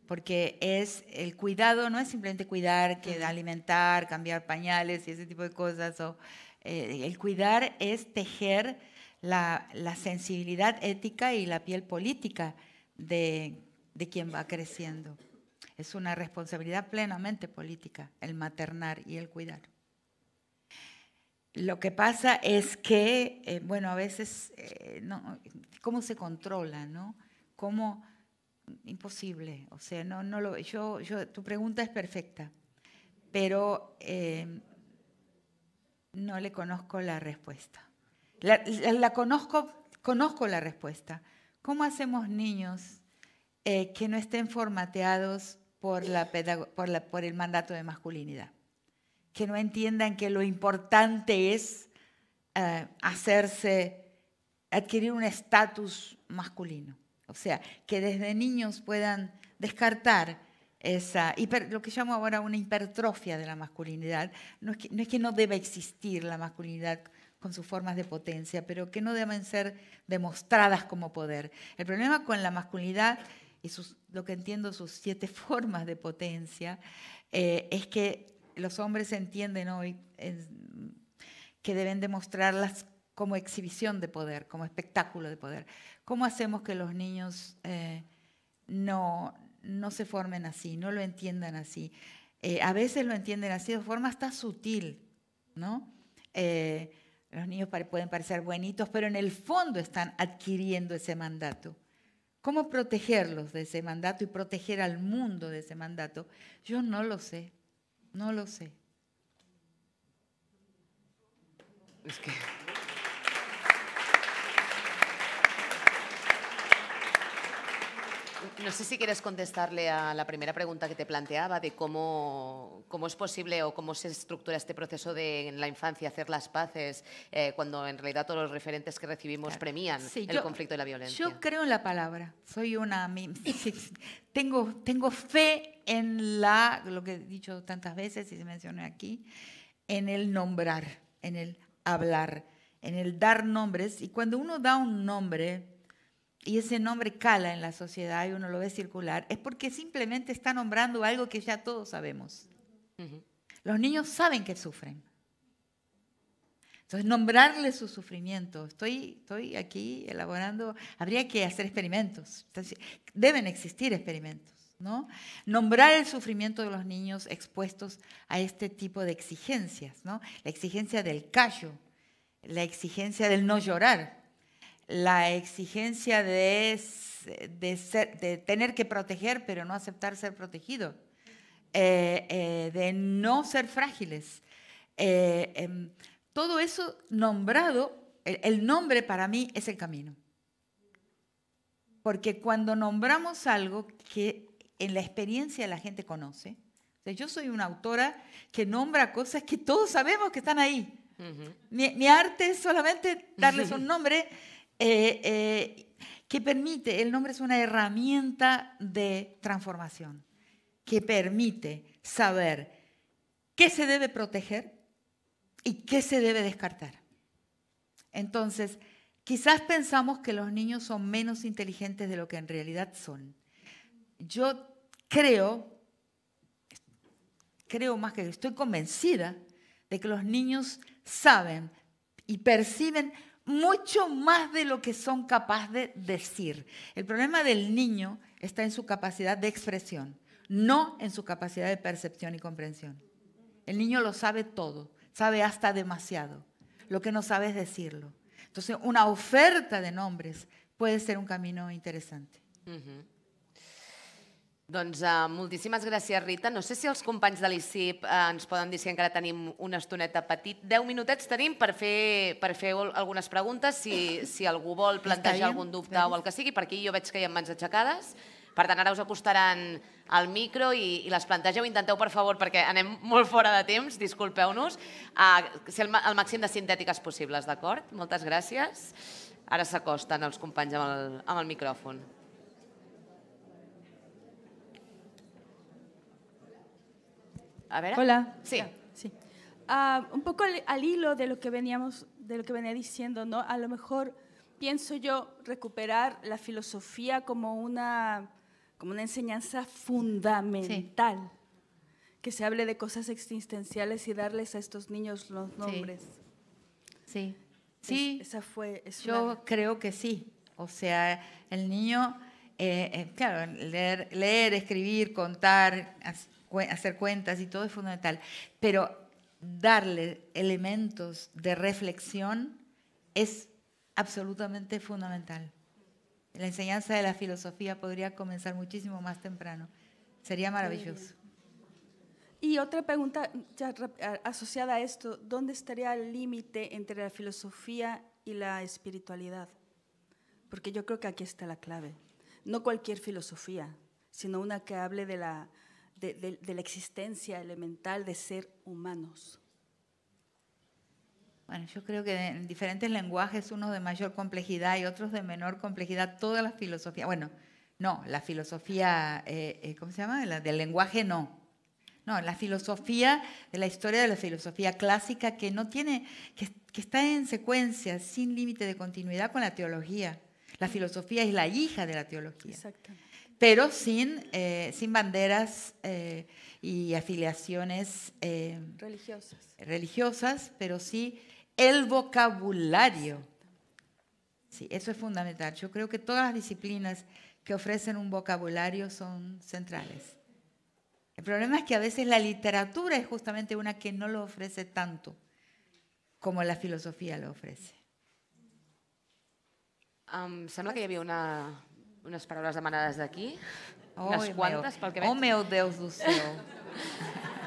porque es el cuidado, no es simplemente cuidar, que alimentar, cambiar pañales y ese tipo de cosas, o eh, el cuidar es tejer la, sensibilidad ética y la piel política de, quien va creciendo. Es una responsabilidad plenamente política el maternar y el cuidar. Lo que pasa es que, eh, bueno, a veces, eh, no, ¿cómo se controla, no? ¿Cómo? Imposible. O sea, no, no lo, yo, yo, tu pregunta es perfecta, pero no le conozco la respuesta. La, conozco, conozco la respuesta. ¿Cómo hacemos niños eh, que no estén formateados por, el mandato de masculinidad? Que no entiendan que lo importante es eh, hacerse, adquirir un estatus masculino. O sea, que desde niños puedan descartar esa lo que llamo ahora una hipertrofia de la masculinidad. No es, que, no debe deba existir la masculinidad con sus formas de potencia, pero que no deben ser demostradas como poder. El problema con la masculinidad y lo que entiendo sus siete formas de potencia eh, es que los hombres entienden hoy que deben demostrarlas como exhibición de poder, como espectáculo de poder. ¿Cómo hacemos que los niños eh, no, no se formen así, no lo entiendan así. Eh, a veces lo entienden así de forma hasta sutil, ¿no? Eh, los niños pueden parecer buenitos, pero en el fondo están adquiriendo ese mandato. ¿Cómo protegerlos de ese mandato y proteger al mundo de ese mandato? Yo no lo sé, no lo sé. que... no sé si quieres contestarle a la primera pregunta que te planteaba de cómo, cómo es posible o cómo se estructura este proceso de en la infancia hacer las paces eh, cuando en realidad todos los referentes que recibimos premian el conflicto y la violencia. Yo creo en la palabra. Soy una tengo tengo fe en la lo que he dicho tantas veces y se menciona aquí en el nombrar, en el hablar, en el dar nombres y cuando uno da un nombre y ese nombre cala en la sociedad y uno lo ve circular, es porque simplemente está nombrando algo que ya todos sabemos. Los niños saben que sufren. Entonces, nombrarle su sufrimiento. Estoy, estoy aquí elaborando, habría que hacer experimentos. deben existir experimentos. ¿no? Nombrar el sufrimiento de los niños expuestos a este tipo de exigencias, ¿no? La exigencia del callo, la exigencia del no llorar, la exigencia de, ser, de, tener que proteger, pero no aceptar ser protegido, eh, eh, de no ser frágiles. Eh, em, todo eso nombrado, el, nombre para mí es el camino. Porque cuando nombramos algo que en la experiencia la gente conoce, yo soy una autora que nombra cosas que todos sabemos que están ahí. mi, arte es solamente darles un nombre eh, eh, que permite, el nombre es una herramienta de transformación, que permite saber qué se debe proteger y qué se debe descartar. Entonces, quizás pensamos que los niños son menos inteligentes de lo que en realidad son. Yo creo, creo más que estoy convencida de que los niños saben y perciben mucho más de lo que son capaces de decir. El problema del niño está en su capacidad de expresión, no en su capacidad de percepción y comprensión. El niño lo sabe todo, sabe hasta demasiado. Lo que no sabe es decirlo. Entonces, una oferta de nombres puede ser un camino interesante. Doncs uh, moltíssimes gràcies, Rita. No sé si els companys de l'ICIP uh, ens poden dir si encara tenim una estoneta petit. Deu minutets tenim per fer, per fer algunes preguntes, si, si algú vol plantejar algun dubte o el que sigui, perquè jo veig que hi ha mans aixecades. Per tant, ara us acostaran al micro i, i les plantegeu. Intenteu, per favor, perquè anem molt fora de temps, disculpeu-nos, uh, ser el, el màxim de sintètiques possibles, d'acord? Moltes gràcies. Ara s'acosten els companys amb el, amb el micròfon. Hola. Sí. Ah, sí. Ah, un poco al, hilo de lo que veníamos, de lo que venía diciendo, ¿no? A lo mejor pienso yo recuperar la filosofía como una, como una enseñanza fundamental. Que se hable de cosas existenciales y darles a estos niños los nombres. Sí. Sí. esa fue. yo creo que sí. O sea, el niño, eh, eh, claro, leer, escribir, contar, hacer cuentas y todo es fundamental, pero darle elementos de reflexión es absolutamente fundamental. La enseñanza de la filosofía podría comenzar muchísimo más temprano. Sería maravilloso. Y otra pregunta asociada a esto, ¿dónde estaría el límite entre la filosofía y la espiritualidad? Porque yo creo que aquí está la clave. No cualquier filosofía, sino una que hable de la de, la existencia elemental de ser humanos. Bueno, yo creo que en diferentes lenguajes, unos de mayor complejidad y otros de menor complejidad, toda la filosofía, bueno, no, la filosofía, eh, eh, ¿cómo se llama? La, del lenguaje no. No, la filosofía, de la historia de la filosofía clásica que no tiene, que, que está en secuencia, sin límite de continuidad con la teología. La filosofía es la hija de la teología. exacto pero sin, eh, sin banderas eh, y afiliaciones eh, religiosas. religiosas, pero sí el vocabulario. Sí, eso es fundamental. Yo creo que todas las disciplinas que ofrecen un vocabulario son centrales. El problema es que a veces la literatura es justamente una que no lo ofrece tanto como la filosofía lo ofrece. Me que había una unes paraules demanades d'aquí, oh, unes quantes, meu. pel que veig. Oh, meu Déu do cel.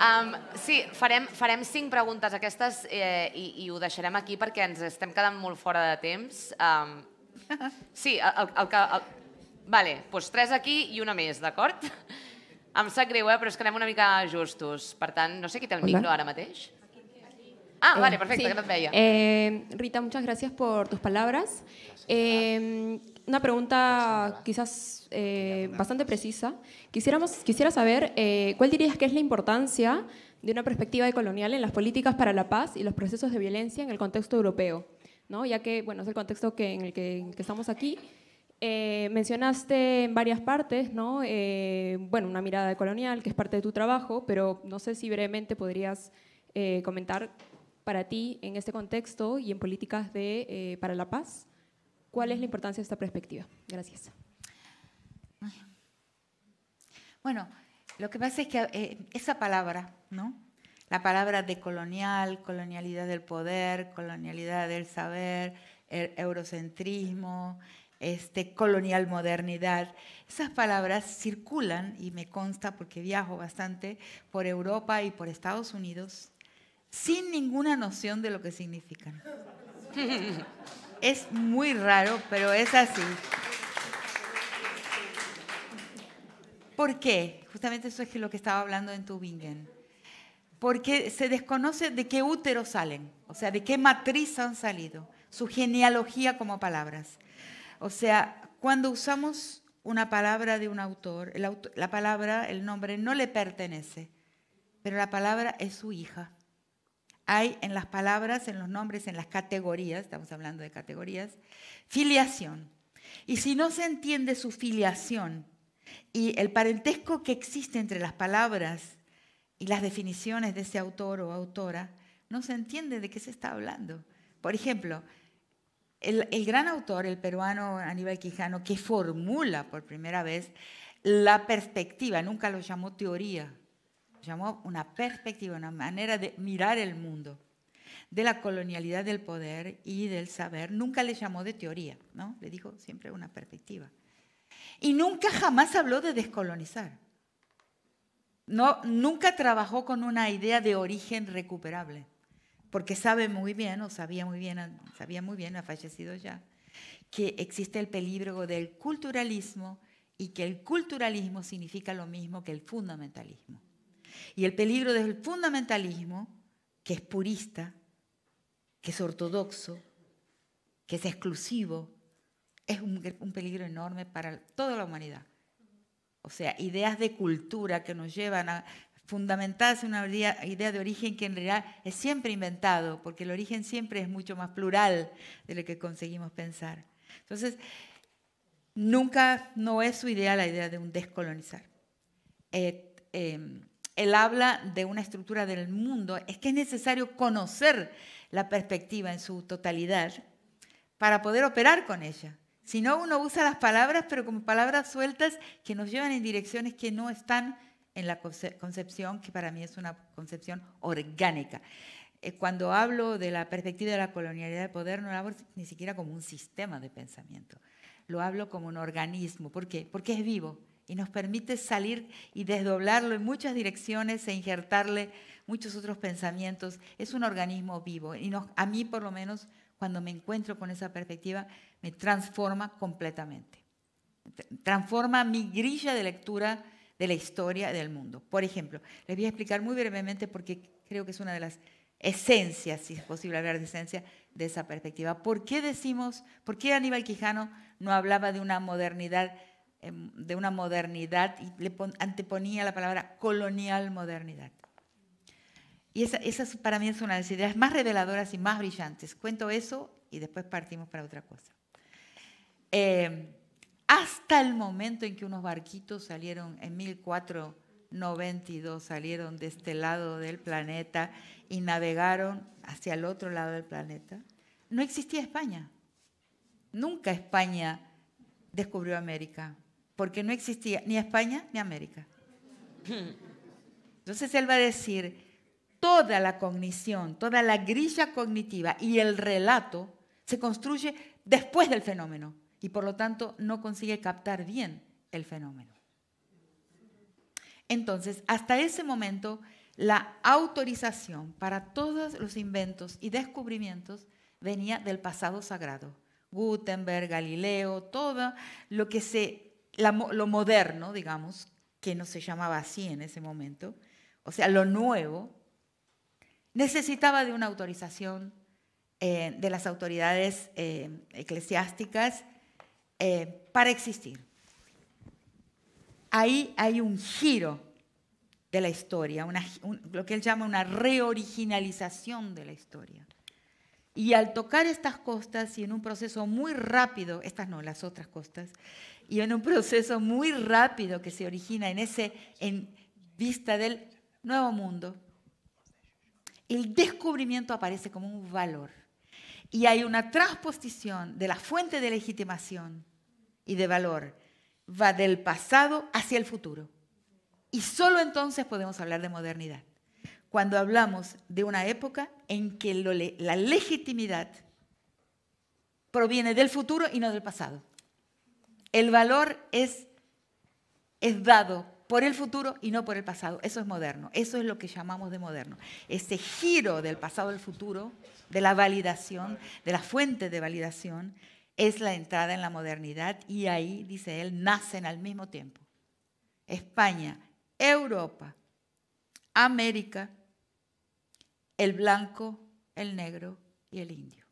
Um, sí, farem, farem cinc preguntes aquestes eh, i, i ho deixarem aquí perquè ens estem quedant molt fora de temps. Um, sí, el, el que... El, vale, doncs tres aquí i una més, d'acord? Em sap greu, eh, però és que anem una mica justos. Per tant, no sé qui té el Hola. micro ara mateix. Ah, vale, eh, perfecto, sí. que no te veía. Eh, Rita, muchas gracias por tus palabras. Em, una pregunta quizás eh, bastante precisa. Quisiéramos, quisiera saber eh, cuál dirías que es la importancia de una perspectiva colonial en las políticas para la paz y los procesos de violencia en el contexto europeo, ¿no? ya que bueno, es el contexto que, en el que, estamos aquí. Eh, mencionaste en varias partes, ¿no? bueno, una mirada colonial, que es parte de tu trabajo, pero no sé si brevemente podrías comentar para ti en este contexto y en políticas de, para la paz ¿Cuál es la importancia de esta perspectiva? Gracias. Bueno, lo que pasa es que eh, esa palabra, ¿no? La palabra de colonial, colonialidad del poder, colonialidad del saber, er, eurocentrismo, este, colonial modernidad. Esas palabras circulan, y me consta porque viajo bastante, por Europa y por Estados Unidos, sin ninguna noción de lo que significan. Es muy raro, pero es así. ¿Por qué? Justamente eso es lo que estaba hablando en Tubingen. Porque se desconoce de qué útero salen, o sea, de qué matriz han salido, su genealogía como palabras. O sea, cuando usamos una palabra de un autor la palabra, el nombre no le pertenece, pero la palabra es su hija hay en las palabras, en los nombres, en las categorías, estamos hablando de categorías, filiación. Y si no se entiende su filiación y el parentesco que existe entre las palabras y las definiciones de ese autor o autora, no se entiende de qué se está hablando. Por ejemplo, el, gran autor, el peruano Aníbal Quijano, que formula por primera vez la perspectiva, nunca lo llamó teoría, llamó una perspectiva, una manera de mirar el mundo, de la colonialidad del poder y del saber. Nunca le llamó de teoría, ¿no? Le dijo siempre una perspectiva. Y nunca jamás habló de descolonizar. No, nunca trabajó con una idea de origen recuperable, porque sabe muy bien, o sabía muy bien, sabía muy bien, ha fallecido ya, que existe el peligro del culturalismo y que el culturalismo significa lo mismo que el fundamentalismo. Y el peligro del fundamentalismo, que es purista, que es ortodoxo, que es exclusivo, es un, peligro enorme para toda la humanidad. O sea, ideas de cultura que nos llevan a fundamentarse en una idea de origen que en realidad es siempre inventado, porque el origen siempre es mucho más plural de lo que conseguimos pensar. Entonces, nunca no es su idea la idea de un descolonizar. Eh, él habla de una estructura del mundo, es que es necesario conocer la perspectiva en su totalidad para poder operar con ella. Si no, uno usa las palabras, pero como palabras sueltas que nos llevan en direcciones que no están en la concepción, que para mí es una concepción orgánica. Eh, cuando hablo de la perspectiva de la colonialidad del poder, no lo hablo ni siquiera como un sistema de pensamiento, lo hablo como un organismo. ¿Por qué? Porque es vivo y nos permite salir y desdoblarlo en muchas direcciones e injertarle muchos otros pensamientos. Es un organismo vivo y a mí por lo menos cuando me encuentro con esa perspectiva me transforma completamente. Transforma mi grilla de lectura de la historia del mundo. Por ejemplo, les voy a explicar muy brevemente porque creo que es una de las esencias, si es posible hablar de esencia, de esa perspectiva. ¿Por qué decimos, por qué Aníbal Quijano no hablaba de una modernidad Em, de una modernidad y le anteponía la palabra colonial modernidad. Y esa, para mí es una de las ideas más reveladoras y más brillantes. Cuento eso y después partimos para otra cosa. Em, hasta el momento en que unos barquitos salieron en 1492, salieron de este lado del planeta y navegaron hacia el otro lado del planeta, no existía España. Nunca España descubrió América porque no existía ni España ni América. Entonces él va a decir, toda la cognición, toda la grilla cognitiva y el relato se construye después del fenómeno y por lo tanto no consigue captar bien el fenómeno. Entonces, hasta ese momento, la autorización para todos los inventos y descubrimientos venía del pasado sagrado. Gutenberg, Galileo, todo lo que se lo moderno, digamos, que no se llamaba así en ese momento, o sea, lo nuevo, necesitaba de una autorización eh, de las autoridades eh, eclesiásticas eh, para existir. Ahí hay un giro de la historia, lo que él llama una reoriginalización de la historia. Y al tocar estas costas y en un proceso muy rápido, estas no, las otras costas, y en un proceso muy rápido que se origina en ese, en vista del nuevo mundo, el descubrimiento aparece como un valor. Y hay una transposición de la fuente de legitimación y de valor. Va del pasado hacia el futuro. Y solo entonces podemos hablar de modernidad cuando hablamos de una época en que la legitimidad proviene del futuro y no del pasado. El valor es, es dado por el futuro y no por el pasado. Eso es moderno. Eso es lo que llamamos de moderno. Ese giro del pasado al futuro, de la validación, de la fuente de validación, es la entrada en la modernidad y ahí, dice él, nacen al mismo tiempo. España, Europa, América, el blanco, el negro y el indio.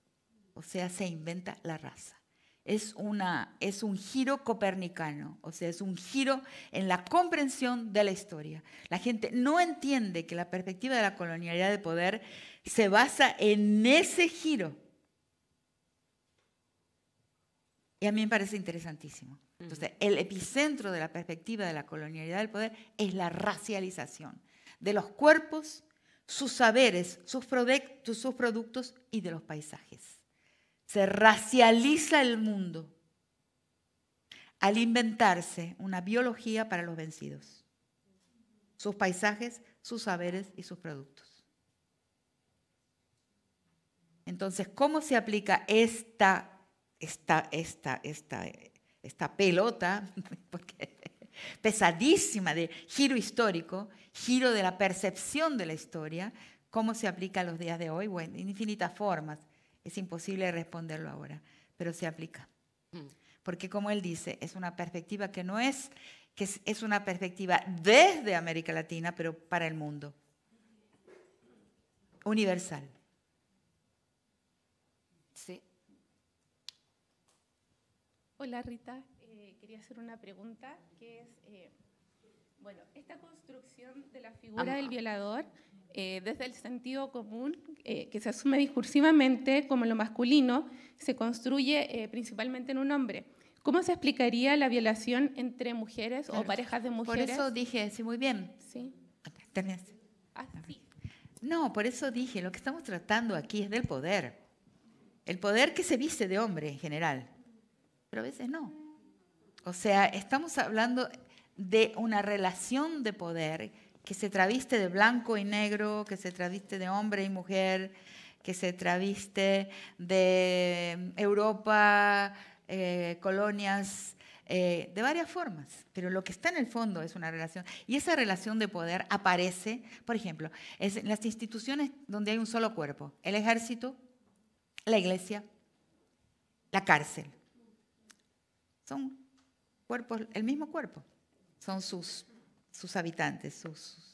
O sea, se inventa la raza. Es, una, es un giro copernicano, o sea, es un giro en la comprensión de la historia. La gente no entiende que la perspectiva de la colonialidad de poder se basa en ese giro. Y a mí me parece interesantísimo. Entonces, el epicentro de la perspectiva de la colonialidad del poder es la racialización de los cuerpos sus saberes, sus, productos, y de los paisajes. Se racializa el mundo al inventarse una biología para los vencidos, sus paisajes, sus saberes y sus productos. Entonces, ¿cómo se aplica esta, esta, esta, esta, esta pelota? Porque pesadísima de giro histórico, giro de la percepción de la historia, cómo se aplica a los días de hoy, bueno, en infinitas formas. Es imposible responderlo ahora, pero se aplica. Mm. Porque como él dice, es una perspectiva que no es, que es una perspectiva desde América Latina, pero para el mundo. Universal. Sí. Hola Rita, quería hacer una pregunta, que es, eh, bueno, esta construcción de la figura del violador, eh, desde el sentido común, eh, que se asume discursivamente como lo masculino, se construye principalmente en un hombre. ¿Cómo se explicaría la violación entre mujeres o parejas de mujeres? Por eso dije, sí, muy bien. Ah, sí. No, por eso dije, lo que estamos tratando aquí es del poder. El poder que se viste de hombre en general, pero a veces no. O sea, estamos hablando de una relación de poder que se traviste de blanco y negro, que se traviste de hombre y mujer, que se traviste de Europa, eh, colonias, eh, de varias formas, pero lo que está en el fondo es una relación. Y esa relación de poder aparece, por ejemplo, es en las instituciones donde hay un solo cuerpo, el ejército, la iglesia, la cárcel. Son cuerpos, el mismo cuerpo, son sus, sus habitantes, sus,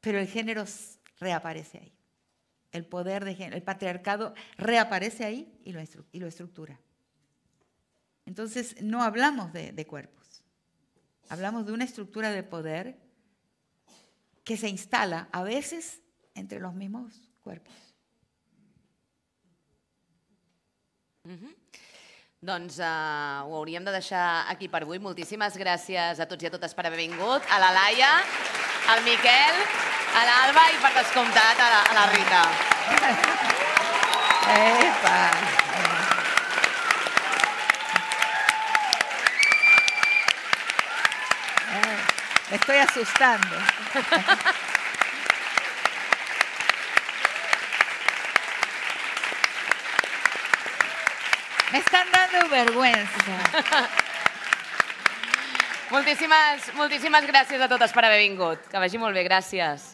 pero el género reaparece ahí. El poder de género, el patriarcado reaparece ahí y lo, estructura. Entonces, no hablamos de, cuerpos, hablamos de una estructura de poder que se instala a veces entre los mismos cuerpos. Doncs eh, ho hauríem de deixar aquí per avui. Moltíssimes gràcies a tots i a totes per haver vingut, a la Laia, al Miquel, a l'Alba i per descomptat a la, a la Rita. Epa! Me eh, estoy asustando. Me están dando tu vergüenza. Moltíssimes, moltíssimes gràcies a totes per haver vingut. Que vagi molt bé, gràcies.